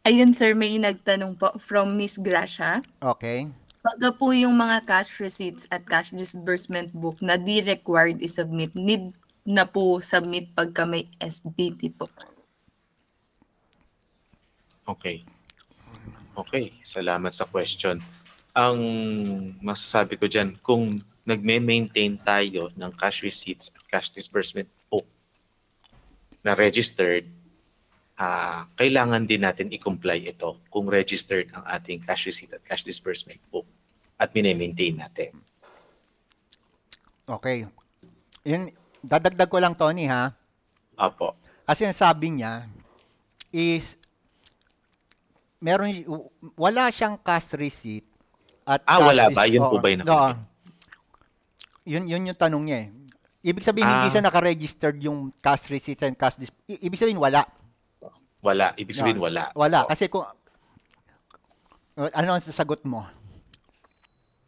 Ayun sir, may nagtanong po from Miss Gracia. Okay. Pagka po yung mga cash receipts at cash disbursement book na di required i-submit, need na po submit pagka may SDT po. Okay. Okay, salamat sa question. Ang masasabi ko dyan, kung nagme-maintain tayo ng cash receipts at cash disbursement book na registered, uh, kailangan din natin i-comply ito kung registered ang ating cash receipt at cash disbursement book at minemaintain natin. Okay. Yun, dadagdag ko lang, Tony, ha? Apo. Kasi ang sabi niya is meron wala siyang cash receipt at ah, wala ba? Yun po ba yun? No, yun, yun yung tanong niya eh. Ibig sabihin, ah. hindi siya nakaregistered yung cash receipt and cash dis- Ibig sabihin, wala. Wala. Ibig sabihin, no. wala. Wala. So, Kasi kung, ano ang sagot mo?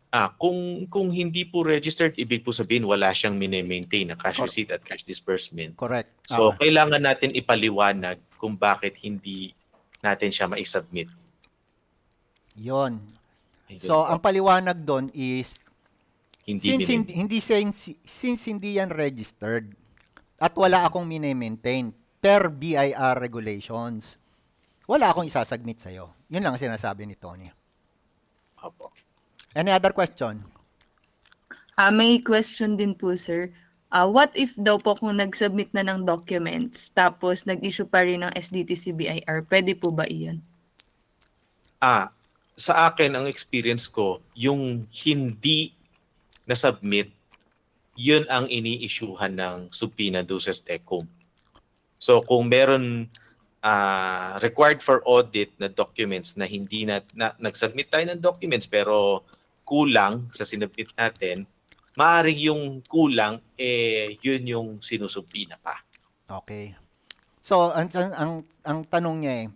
Ah, kung kung hindi po registered, ibig po sabihin wala siyang mini-maintain na cash Correct. receipt at cash disbursement. Correct. So, okay. kailangan natin ipaliwanag kung bakit hindi natin siya ma submit 'Yon. So, ang paliwanag doon is hindi since hindi, hindi since hindi yan registered at wala akong mini-maintain, per BIR regulations. Wala akong isasagmit sa'yo. Yun lang sinasabi ni Tony. Opo. Any other question? Uh, may question din po, sir. Uh, what if daw po kung nag-submit na ng documents tapos nag-issue pa rin ng SDTC BIR, pwede po ba iyon? Ah, sa akin, ang experience ko, yung hindi na-submit, yun ang ini-issuehan ng subpoena do sa So kung meron uh, required for audit na documents na hindi na, na nag-submit tayo ng documents pero kulang sa sinubmit natin, maaring yung kulang eh yun yung sinusubmit na pa. Okay. So ang ang ang, ang tanong niya eh,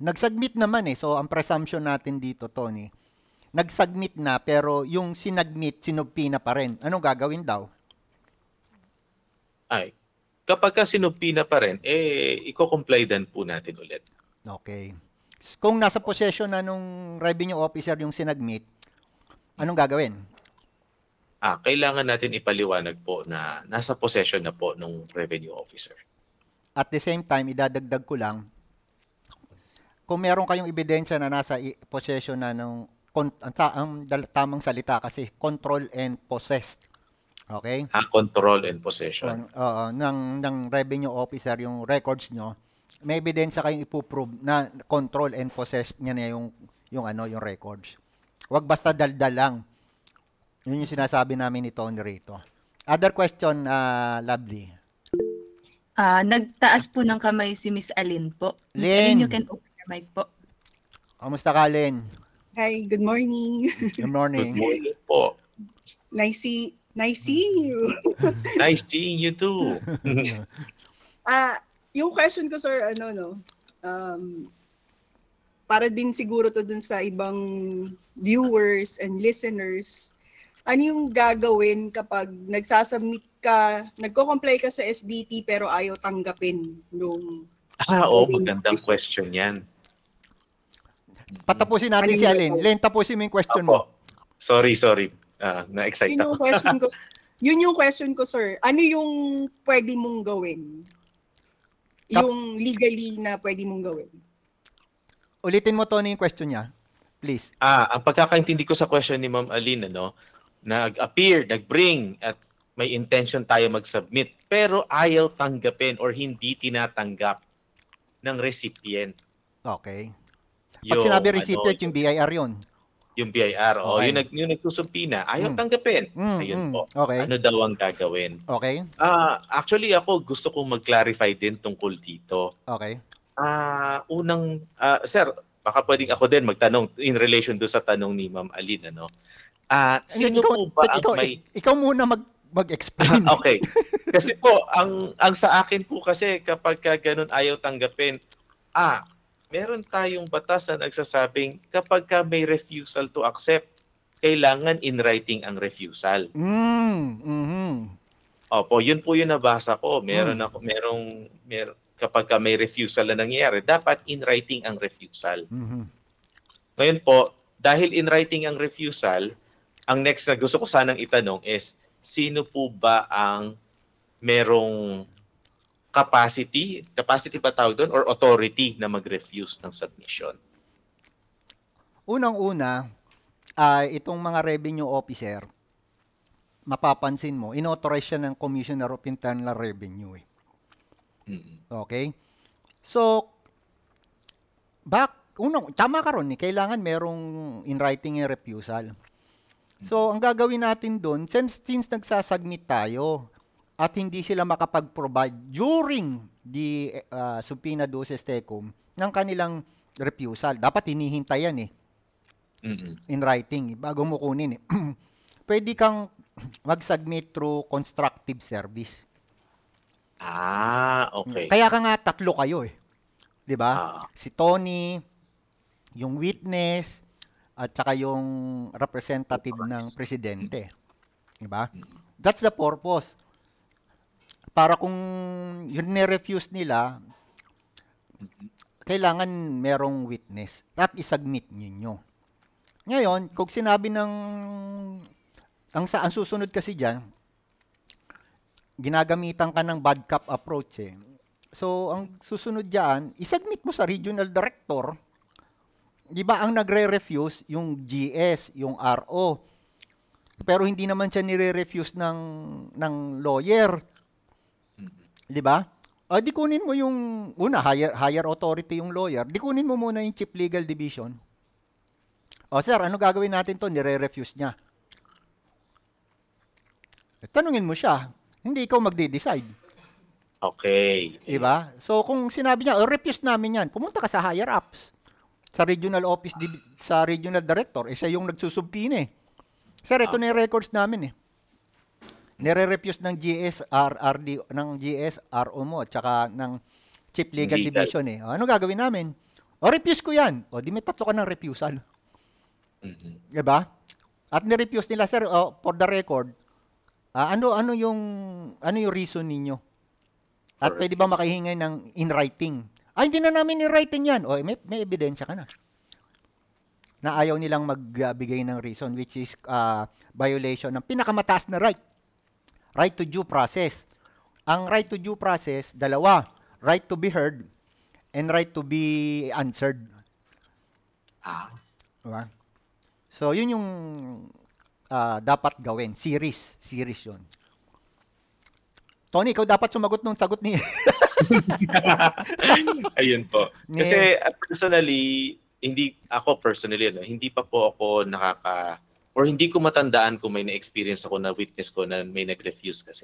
nagsubmit naman eh. So ang presumption natin dito, Tony, nagsubmit na pero yung sinagmit, sinubpina pa rin. Anong gagawin daw? Ay, kapag ka sinupina pa rin, eh, i-comply din po natin ulit. Okay. Kung nasa possession na nung revenue officer yung sinagmit, anong gagawin? Ah, kailangan natin ipaliwanag po na nasa possession na po nung revenue officer. At the same time, idadagdag ko lang, kung meron kayong ebidensya na nasa possession na nung ang, ang tamang salita kasi control and possessed Okay? Ang ah, control and possession. Oo, uh, ng, ng revenue officer yung records nyo, may ebidensya kayong ipuprove na control and possess niya na yung, yung, ano, yung records. Huwag basta daldal lang. Yun yung sinasabi namin ni Tony Rito. Other question, uh, Lovely. Uh, nagtaas po ng kamay si Miss Alin po. Miss Alin, you can open your mic po. Kamusta ka, Alin? Hi, good morning. Good morning. Good morning po. Nice, Nice hmm. seeing you. nice seeing you too. Ah, uh, yung question ko sir, ano no? Um, para din siguro to dun sa ibang viewers and listeners, ano yung gagawin kapag nagsasubmit ka, nagko-comply ka sa SDT pero ayaw tanggapin nung Ah, oo, oh, magandang question 'yan. Patapusin natin ano Alin si Alin. Len, tapusin mo yung question Apo. mo. Sorry, sorry. Uh, na-excite yun ako. question ko, yun yung question ko, sir. Ano yung pwede mong gawin? Yung legally na pwede mong gawin? Ulitin mo, Tony, yung question niya. Please. Ah, ang pagkakaintindi ko sa question ni Ma'am Alina, no, nag-appear, nag-bring, at may intention tayo mag-submit, pero ayaw tanggapin or hindi tinatanggap ng recipient. Okay. Pag yung, sinabi recipient, ano, yung BIR yun yung PIR. Okay. O, yung, nag, yung nagsusumpina, ayaw mm. tanggapin. Mm, Ayun mm. po. Okay. Ano daw ang gagawin? Okay. Uh, actually, ako gusto kong mag-clarify din tungkol dito. Okay. Uh, unang, uh, sir, baka pwedeng ako din magtanong in relation do sa tanong ni Ma'am Alin. Ano? Uh, sino ikaw, po ba ang ikaw, may... Ikaw muna mag, mag-explain. okay. Kasi po, ang, ang sa akin po kasi kapag ka ganun ayaw tanggapin, ah, meron tayong batas na nagsasabing kapag ka may refusal to accept, kailangan in writing ang refusal. Mm, mm-hmm. Opo, yun po yung nabasa ko. Meron hmm. ako, merong, mer, kapag ka may refusal na nangyayari, dapat in writing ang refusal. Mm-hmm. Ngayon po, dahil in writing ang refusal, ang next na gusto ko sanang itanong is, sino po ba ang merong capacity, capacity pa tawag doon, or authority na mag-refuse ng submission? Unang-una, uh, itong mga revenue officer, mapapansin mo, inauthorize siya ng Commissioner of Internal Revenue. Eh. Mm-hmm. Okay? So, back, unang, tama ka ron, eh, kailangan merong in writing a refusal. So, ang gagawin natin doon, since, since nagsasubmit tayo, at hindi sila makapag-provide during the uh, subpoena doses tecum ng kanilang refusal. Dapat hinihintay yan eh. Mm-mm. In writing, eh, bago mo kunin eh. Pwede kang mag-submit through constructive service. Ah, okay. Kaya ka nga tatlo kayo eh. 'Di ba? Ah. Si Tony, yung witness, at saka yung representative ng presidente. 'Di ba? That's the purpose para kung refuse nila, kailangan merong witness at isubmit ninyo. Ngayon, kung sinabi ng ang sa ang susunod kasi diyan, ginagamitan ka ng bad cop approach eh. So, ang susunod diyan, isubmit mo sa regional director. 'Di ba ang nagre-refuse yung GS, yung RO. Pero hindi naman siya nire-refuse ng ng lawyer 'Di ba? O ah, di kunin mo yung una higher higher authority yung lawyer. Di kunin mo muna yung chief legal division. O oh, sir, ano gagawin natin to? Nire-refuse niya. Tanungin mo siya. Hindi ikaw magde-decide. Okay. Diba? So kung sinabi niya, oh, refuse namin yan, pumunta ka sa higher ups. Sa regional office, di, sa regional director, eh siya yung nagsusubpin eh. Sir, ito na yung records namin eh nire-refuse ng GSRRD ng GSRO mo at ng Chief Legal Legal. Division eh. O, ano gagawin namin? O oh, refuse ko 'yan. O oh, di may tatlo ka ng refusal. Mm-hmm. 'Di ba? At ni-refuse nila sir oh, for the record. Uh, ano ano yung ano yung reason ninyo? At Correct. pwede ba makahingi ng in writing? Ay, ah, hindi na namin in writing 'yan. O oh, may may ebidensya ka na na ayaw nilang magbigay ng reason which is uh, violation ng pinakamataas na right right to due process. Ang right to due process, dalawa, right to be heard and right to be answered. Ah. Diba? So, yun yung uh, dapat gawin. Series. Series yun. Tony, ikaw dapat sumagot nung sagot ni... Ayun po. Kasi yeah. personally, hindi ako personally, ano, hindi pa po ako nakaka or hindi ko matandaan kung may na-experience ako na witness ko na may nag-refuse kasi.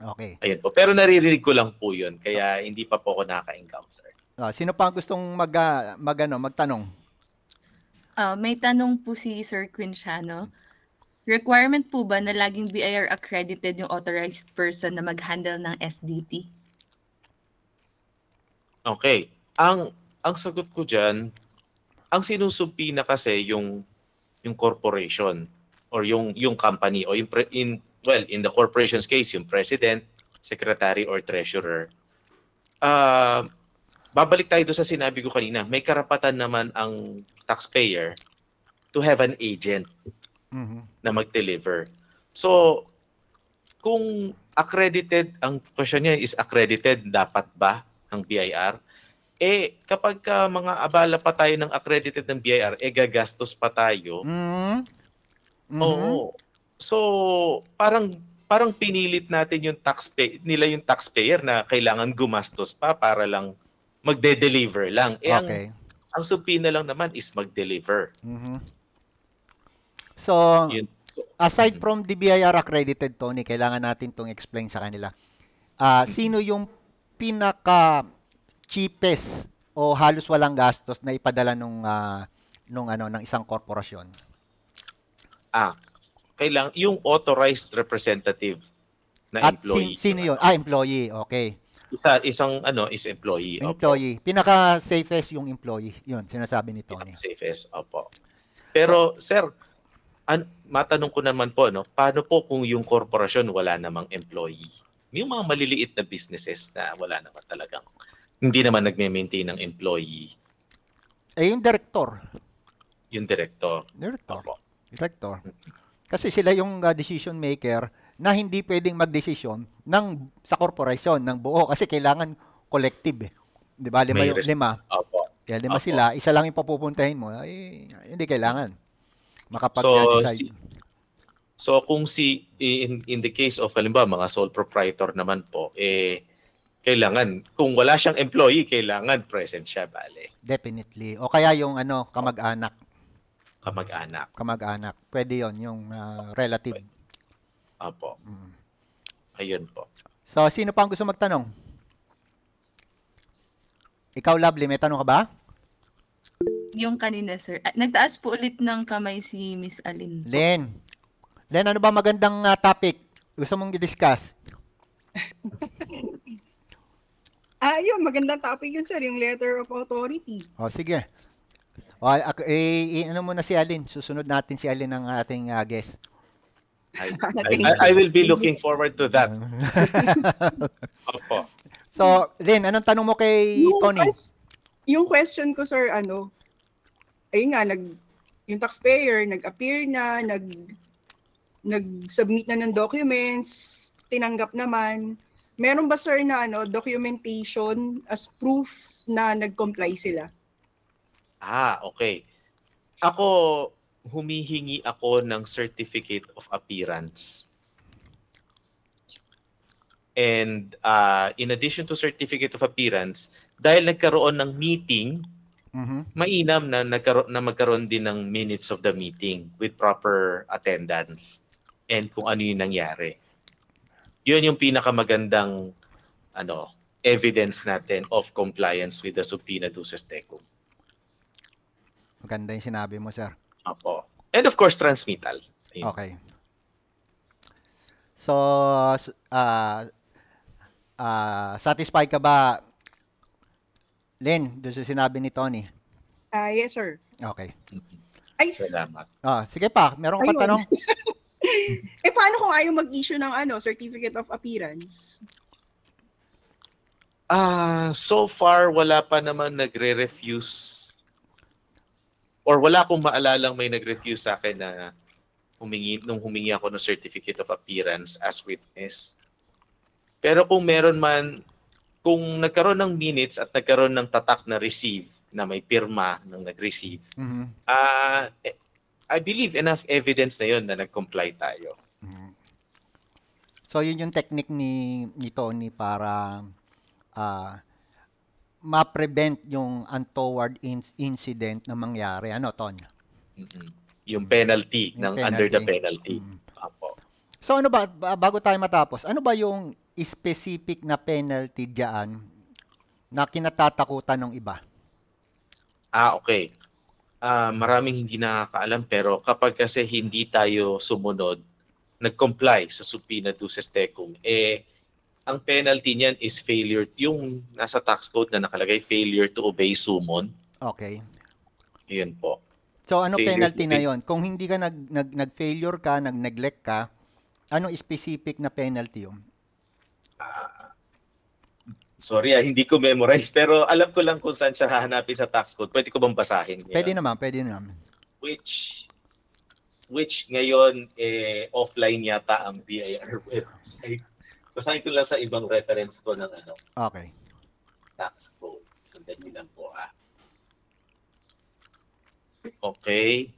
Okay. Ayun po. Pero naririnig ko lang po yun. Kaya hindi pa po ako nakaka-encounter. Uh, sino pa ang gustong mag, uh, mag ano, magtanong? Uh, may tanong po si Sir Quinchano. Requirement po ba na laging BIR accredited yung authorized person na mag-handle ng SDT? Okay. Ang ang sagot ko diyan, ang sinusumpi na kasi yung yung corporation or yung yung company o in, in well in the corporation's case yung president, secretary or treasurer. Uh, babalik tayo do sa sinabi ko kanina, may karapatan naman ang taxpayer to have an agent mm-hmm. na mag-deliver. So kung accredited ang question niya is accredited dapat ba ang BIR? eh kapag ka mga abala pa tayo ng accredited ng BIR, eh gagastos pa tayo. Mm-hmm. mm-hmm. Oo. So, parang parang pinilit natin yung tax nila yung taxpayer na kailangan gumastos pa para lang magde-deliver lang. Eh, okay. Ang, ang supina lang naman is mag-deliver. Mm-hmm. So, Yun. aside mm-hmm. from the BIR accredited, Tony, kailangan natin itong explain sa kanila. Uh, sino yung pinaka cheapest o halos walang gastos na ipadala nung uh, nung ano ng isang korporasyon? Ah, kailang yung authorized representative na At employee. Sin, sino 'yon? Ah, employee. Okay. Isa isang ano is employee. Employee. Opo. Pinaka safest yung employee. 'Yun sinasabi ni Tony. Pinaka safest, opo. Pero sir, an, matanong ko naman po no, paano po kung yung korporasyon wala namang employee? Yung mga maliliit na businesses na wala naman talagang hindi naman nagme-maintain ng employee. Eh, yung director. Yung director. Director. Opo. Director. Kasi sila yung uh, decision maker na hindi pwedeng magdesisyon ng sa corporation ng buo kasi kailangan collective eh. 'Di ba? Lima yung lima. Opo. Kaya lima Opo. sila, isa lang yung papupuntahin mo. Eh, hindi kailangan makapag-decide. So, si, so kung si in, in the case of halimbawa mga sole proprietor naman po eh kailangan kung wala siyang employee kailangan present siya bale definitely o kaya yung ano kamag-anak kamag-anak kamag-anak pwede yon yung uh, relative apo mm. ayun po so sino pa ang gusto magtanong ikaw lovely may tanong ka ba yung kanina sir ah, nagtaas po ulit ng kamay si Miss Alin Len Len ano ba magandang uh, topic gusto mong i-discuss Ah, yun, magandang topic yun, sir, yung letter of authority. O, oh, sige. O, ako, eh, eh, ano muna si Alin? Susunod natin si Alin ng ating uh, guest. I, I, I will be looking forward to that. Opo. So, Lynn, anong tanong mo kay yung Tony? Quest, yung question ko, sir, ano, ayun nga, nag, yung taxpayer, nag-appear na, nag, nag-submit na ng documents, tinanggap naman, meron ba sir na ano, documentation as proof na nag-comply sila? Ah, okay. Ako, humihingi ako ng certificate of appearance. And uh, in addition to certificate of appearance, dahil nagkaroon ng meeting, mm-hmm. mainam na, nagkaroon, na magkaroon din ng minutes of the meeting with proper attendance and kung ano yung nangyari yun yung pinakamagandang ano, evidence natin of compliance with the subpoena duces tecum. Maganda yung sinabi mo, sir. Opo. And of course, transmittal. Ayun. Okay. So, uh, uh, satisfied ka ba, Len, doon sa sinabi ni Tony? Uh, yes, sir. Okay. Mm-hmm. Ay, Salamat. Ah, sige pa, meron ka pa tanong. eh, paano kung ayaw mag-issue ng ano, certificate of appearance? Ah, uh, so far wala pa naman nagre-refuse or wala akong maalalang may nag-refuse sa akin na humingi nung humingi ako ng certificate of appearance as witness. Pero kung meron man kung nagkaroon ng minutes at nagkaroon ng tatak na receive na may pirma ng nag-receive. Mm-hmm. Uh, I believe enough evidence na yun na nag-comply tayo. So yun yung technique ni ni Tony para uh, ma-prevent yung untoward in- incident na mangyari. Ano, Ton? Mm-hmm. Yung penalty yung ng penalty. under the penalty. Mm-hmm. So ano ba bago tayo matapos, ano ba yung specific na penalty diyan na kinatatakutan ng iba? Ah, okay uh, maraming hindi nakakaalam pero kapag kasi hindi tayo sumunod, nag-comply sa subpoena duces tecum, eh, ang penalty niyan is failure, yung nasa tax code na nakalagay, failure to obey summon. Okay. Yun po. So ano failure penalty na yon? Kung hindi ka nag, nag, nag-failure ka, nag-neglect ka, anong specific na penalty yun? Uh, Sorry, ah, hindi ko memorize pero alam ko lang kung saan siya hahanapin sa tax code. Pwede ko bang basahin? Yan? Pwede naman, pwede naman. Which which ngayon eh offline yata ang BIR website. Basahin ko lang sa ibang reference ko ng ano. Okay. Tax code. Sandali lang po ah. Okay.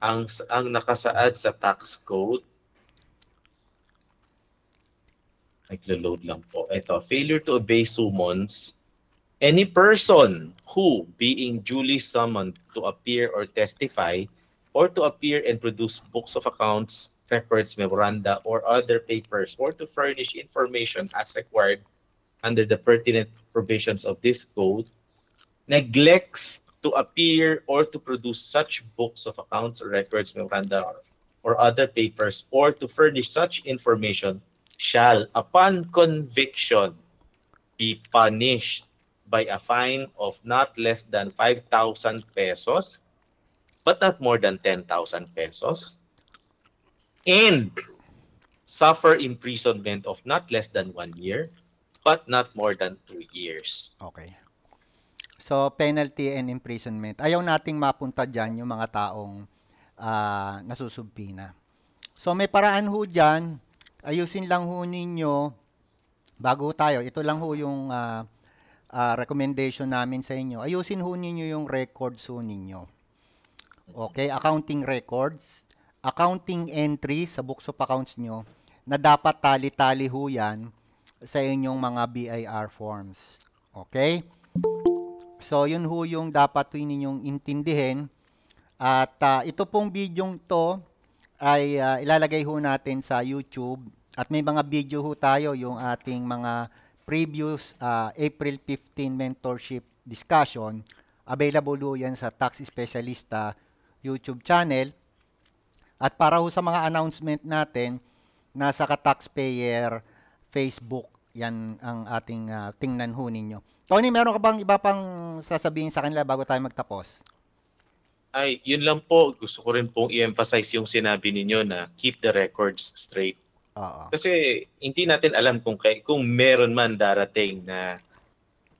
Ang ang nakasaad sa tax code Naglo-load lang po. Ito, failure to obey summons. Any person who, being duly summoned to appear or testify, or to appear and produce books of accounts, records, memoranda, or other papers, or to furnish information as required under the pertinent provisions of this code, neglects to appear or to produce such books of accounts, records, memoranda, or other papers, or to furnish such information shall, upon conviction, be punished by a fine of not less than 5,000 pesos, but not more than 10,000 pesos, and suffer imprisonment of not less than one year, but not more than two years. Okay. So, penalty and imprisonment. Ayaw nating mapunta dyan yung mga taong uh, ah, nasusubpina. So, may paraan ho dyan ayusin lang ho ninyo bago tayo. Ito lang ho yung uh, uh, recommendation namin sa inyo. Ayusin ho ninyo yung records ho ninyo. Okay, accounting records, accounting entry sa books of accounts nyo na dapat tali-tali ho yan sa inyong mga BIR forms. Okay? So, yun ho yung dapat ho ninyong intindihin. At uh, ito pong video to ay uh, ilalagay ho natin sa YouTube at may mga video ho tayo yung ating mga previous uh, April 15 mentorship discussion. Available ho yan sa Tax Specialista YouTube channel. At para ho sa mga announcement natin, nasa ka-taxpayer Facebook yan ang ating uh, tingnan ho ninyo. Tony, meron ka bang iba pang sasabihin sa kanila bago tayo magtapos? Ay, yun lang po. Gusto ko rin pong i-emphasize yung sinabi ninyo na keep the records straight Uh-huh. Kasi hindi natin alam kung kay kung meron man darating na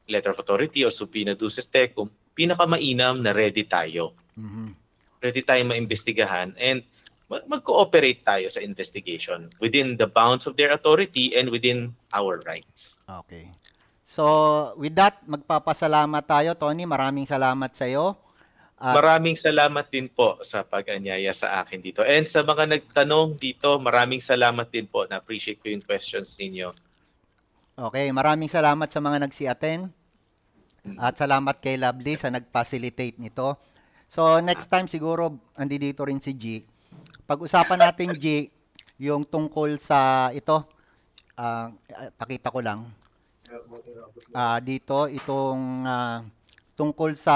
letter of authority o subpoena duces tecum, pinakamainam na ready tayo. Mm-hmm. Ready tayo maimbestigahan and mag-cooperate tayo sa investigation within the bounds of their authority and within our rights. Okay. So, with that, magpapasalamat tayo, Tony. Maraming salamat sa iyo. Uh, maraming salamat din po sa pag-anyaya sa akin dito. And sa mga nagtanong dito, maraming salamat din po. Na-appreciate ko yung questions ninyo. Okay, maraming salamat sa mga nagsi-attend. Hmm. At salamat kay Lovely sa nag-facilitate nito. So next time siguro andi dito rin si G. Pag-usapan natin G yung tungkol sa ito. Uh, pakita ko lang. Uh, dito itong uh, tungkol sa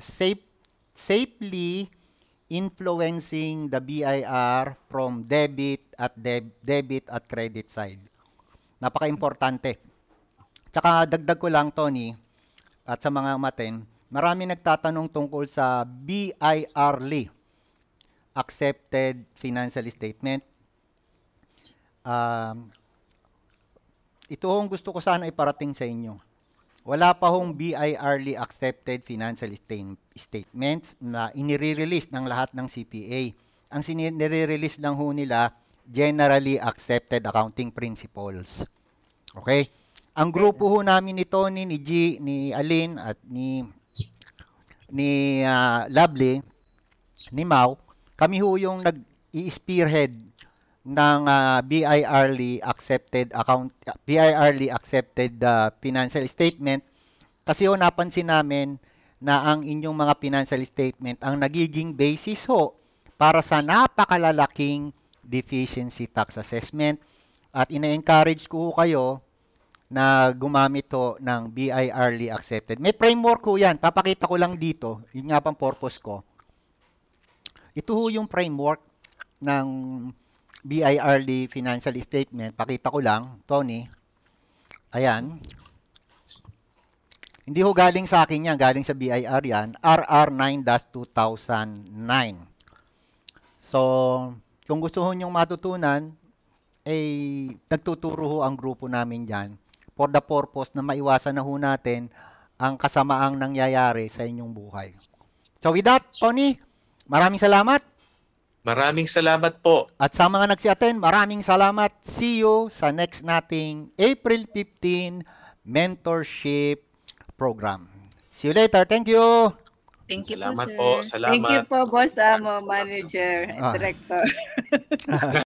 safe safely influencing the BIR from debit at deb- debit at credit side. Napaka-importante. Tsaka dagdag ko lang, Tony, at sa mga maten, marami nagtatanong tungkol sa BIRLY, Accepted Financial Statement. Um, ito ang gusto ko sana iparating sa inyo. Wala pa hong BIRly e accepted financial statements na inire-release ng lahat ng CPA. Ang sinire-release lang ho nila, generally accepted accounting principles. Okay? Ang grupo ho namin ni Tony, ni G, ni Alin at ni ni uh, Lovely, ni Mau, kami ho yung nag-i-spearhead ng uh, ah, BIRly e accepted account BIRly e accepted uh, financial statement kasi ho napansin namin na ang inyong mga financial statement ang nagiging basis ho para sa napakalalaking deficiency tax assessment at ina-encourage ko ho kayo na gumamit ho ng BIRly e accepted. May framework ko 'yan. Papakita ko lang dito. Yun nga pang purpose ko. Ito ho yung framework ng BIRD financial statement, pakita ko lang, Tony. Ayan. Hindi ho galing sa akin yan, galing sa BIR yan, RR9-2009. So, kung gusto ho nyong matutunan, eh, nagtuturo ho ang grupo namin dyan for the purpose na maiwasan na ho natin ang kasamaang nangyayari sa inyong buhay. So with that, Tony, maraming salamat. Maraming salamat po. At sa mga nagsi-attend, maraming salamat. See you sa next nating April 15 mentorship program. See you later. Thank you. Thank you Salamat po, sir. po. Salamat. Thank you po, Boss Amo, ah, Manager and ah. Director.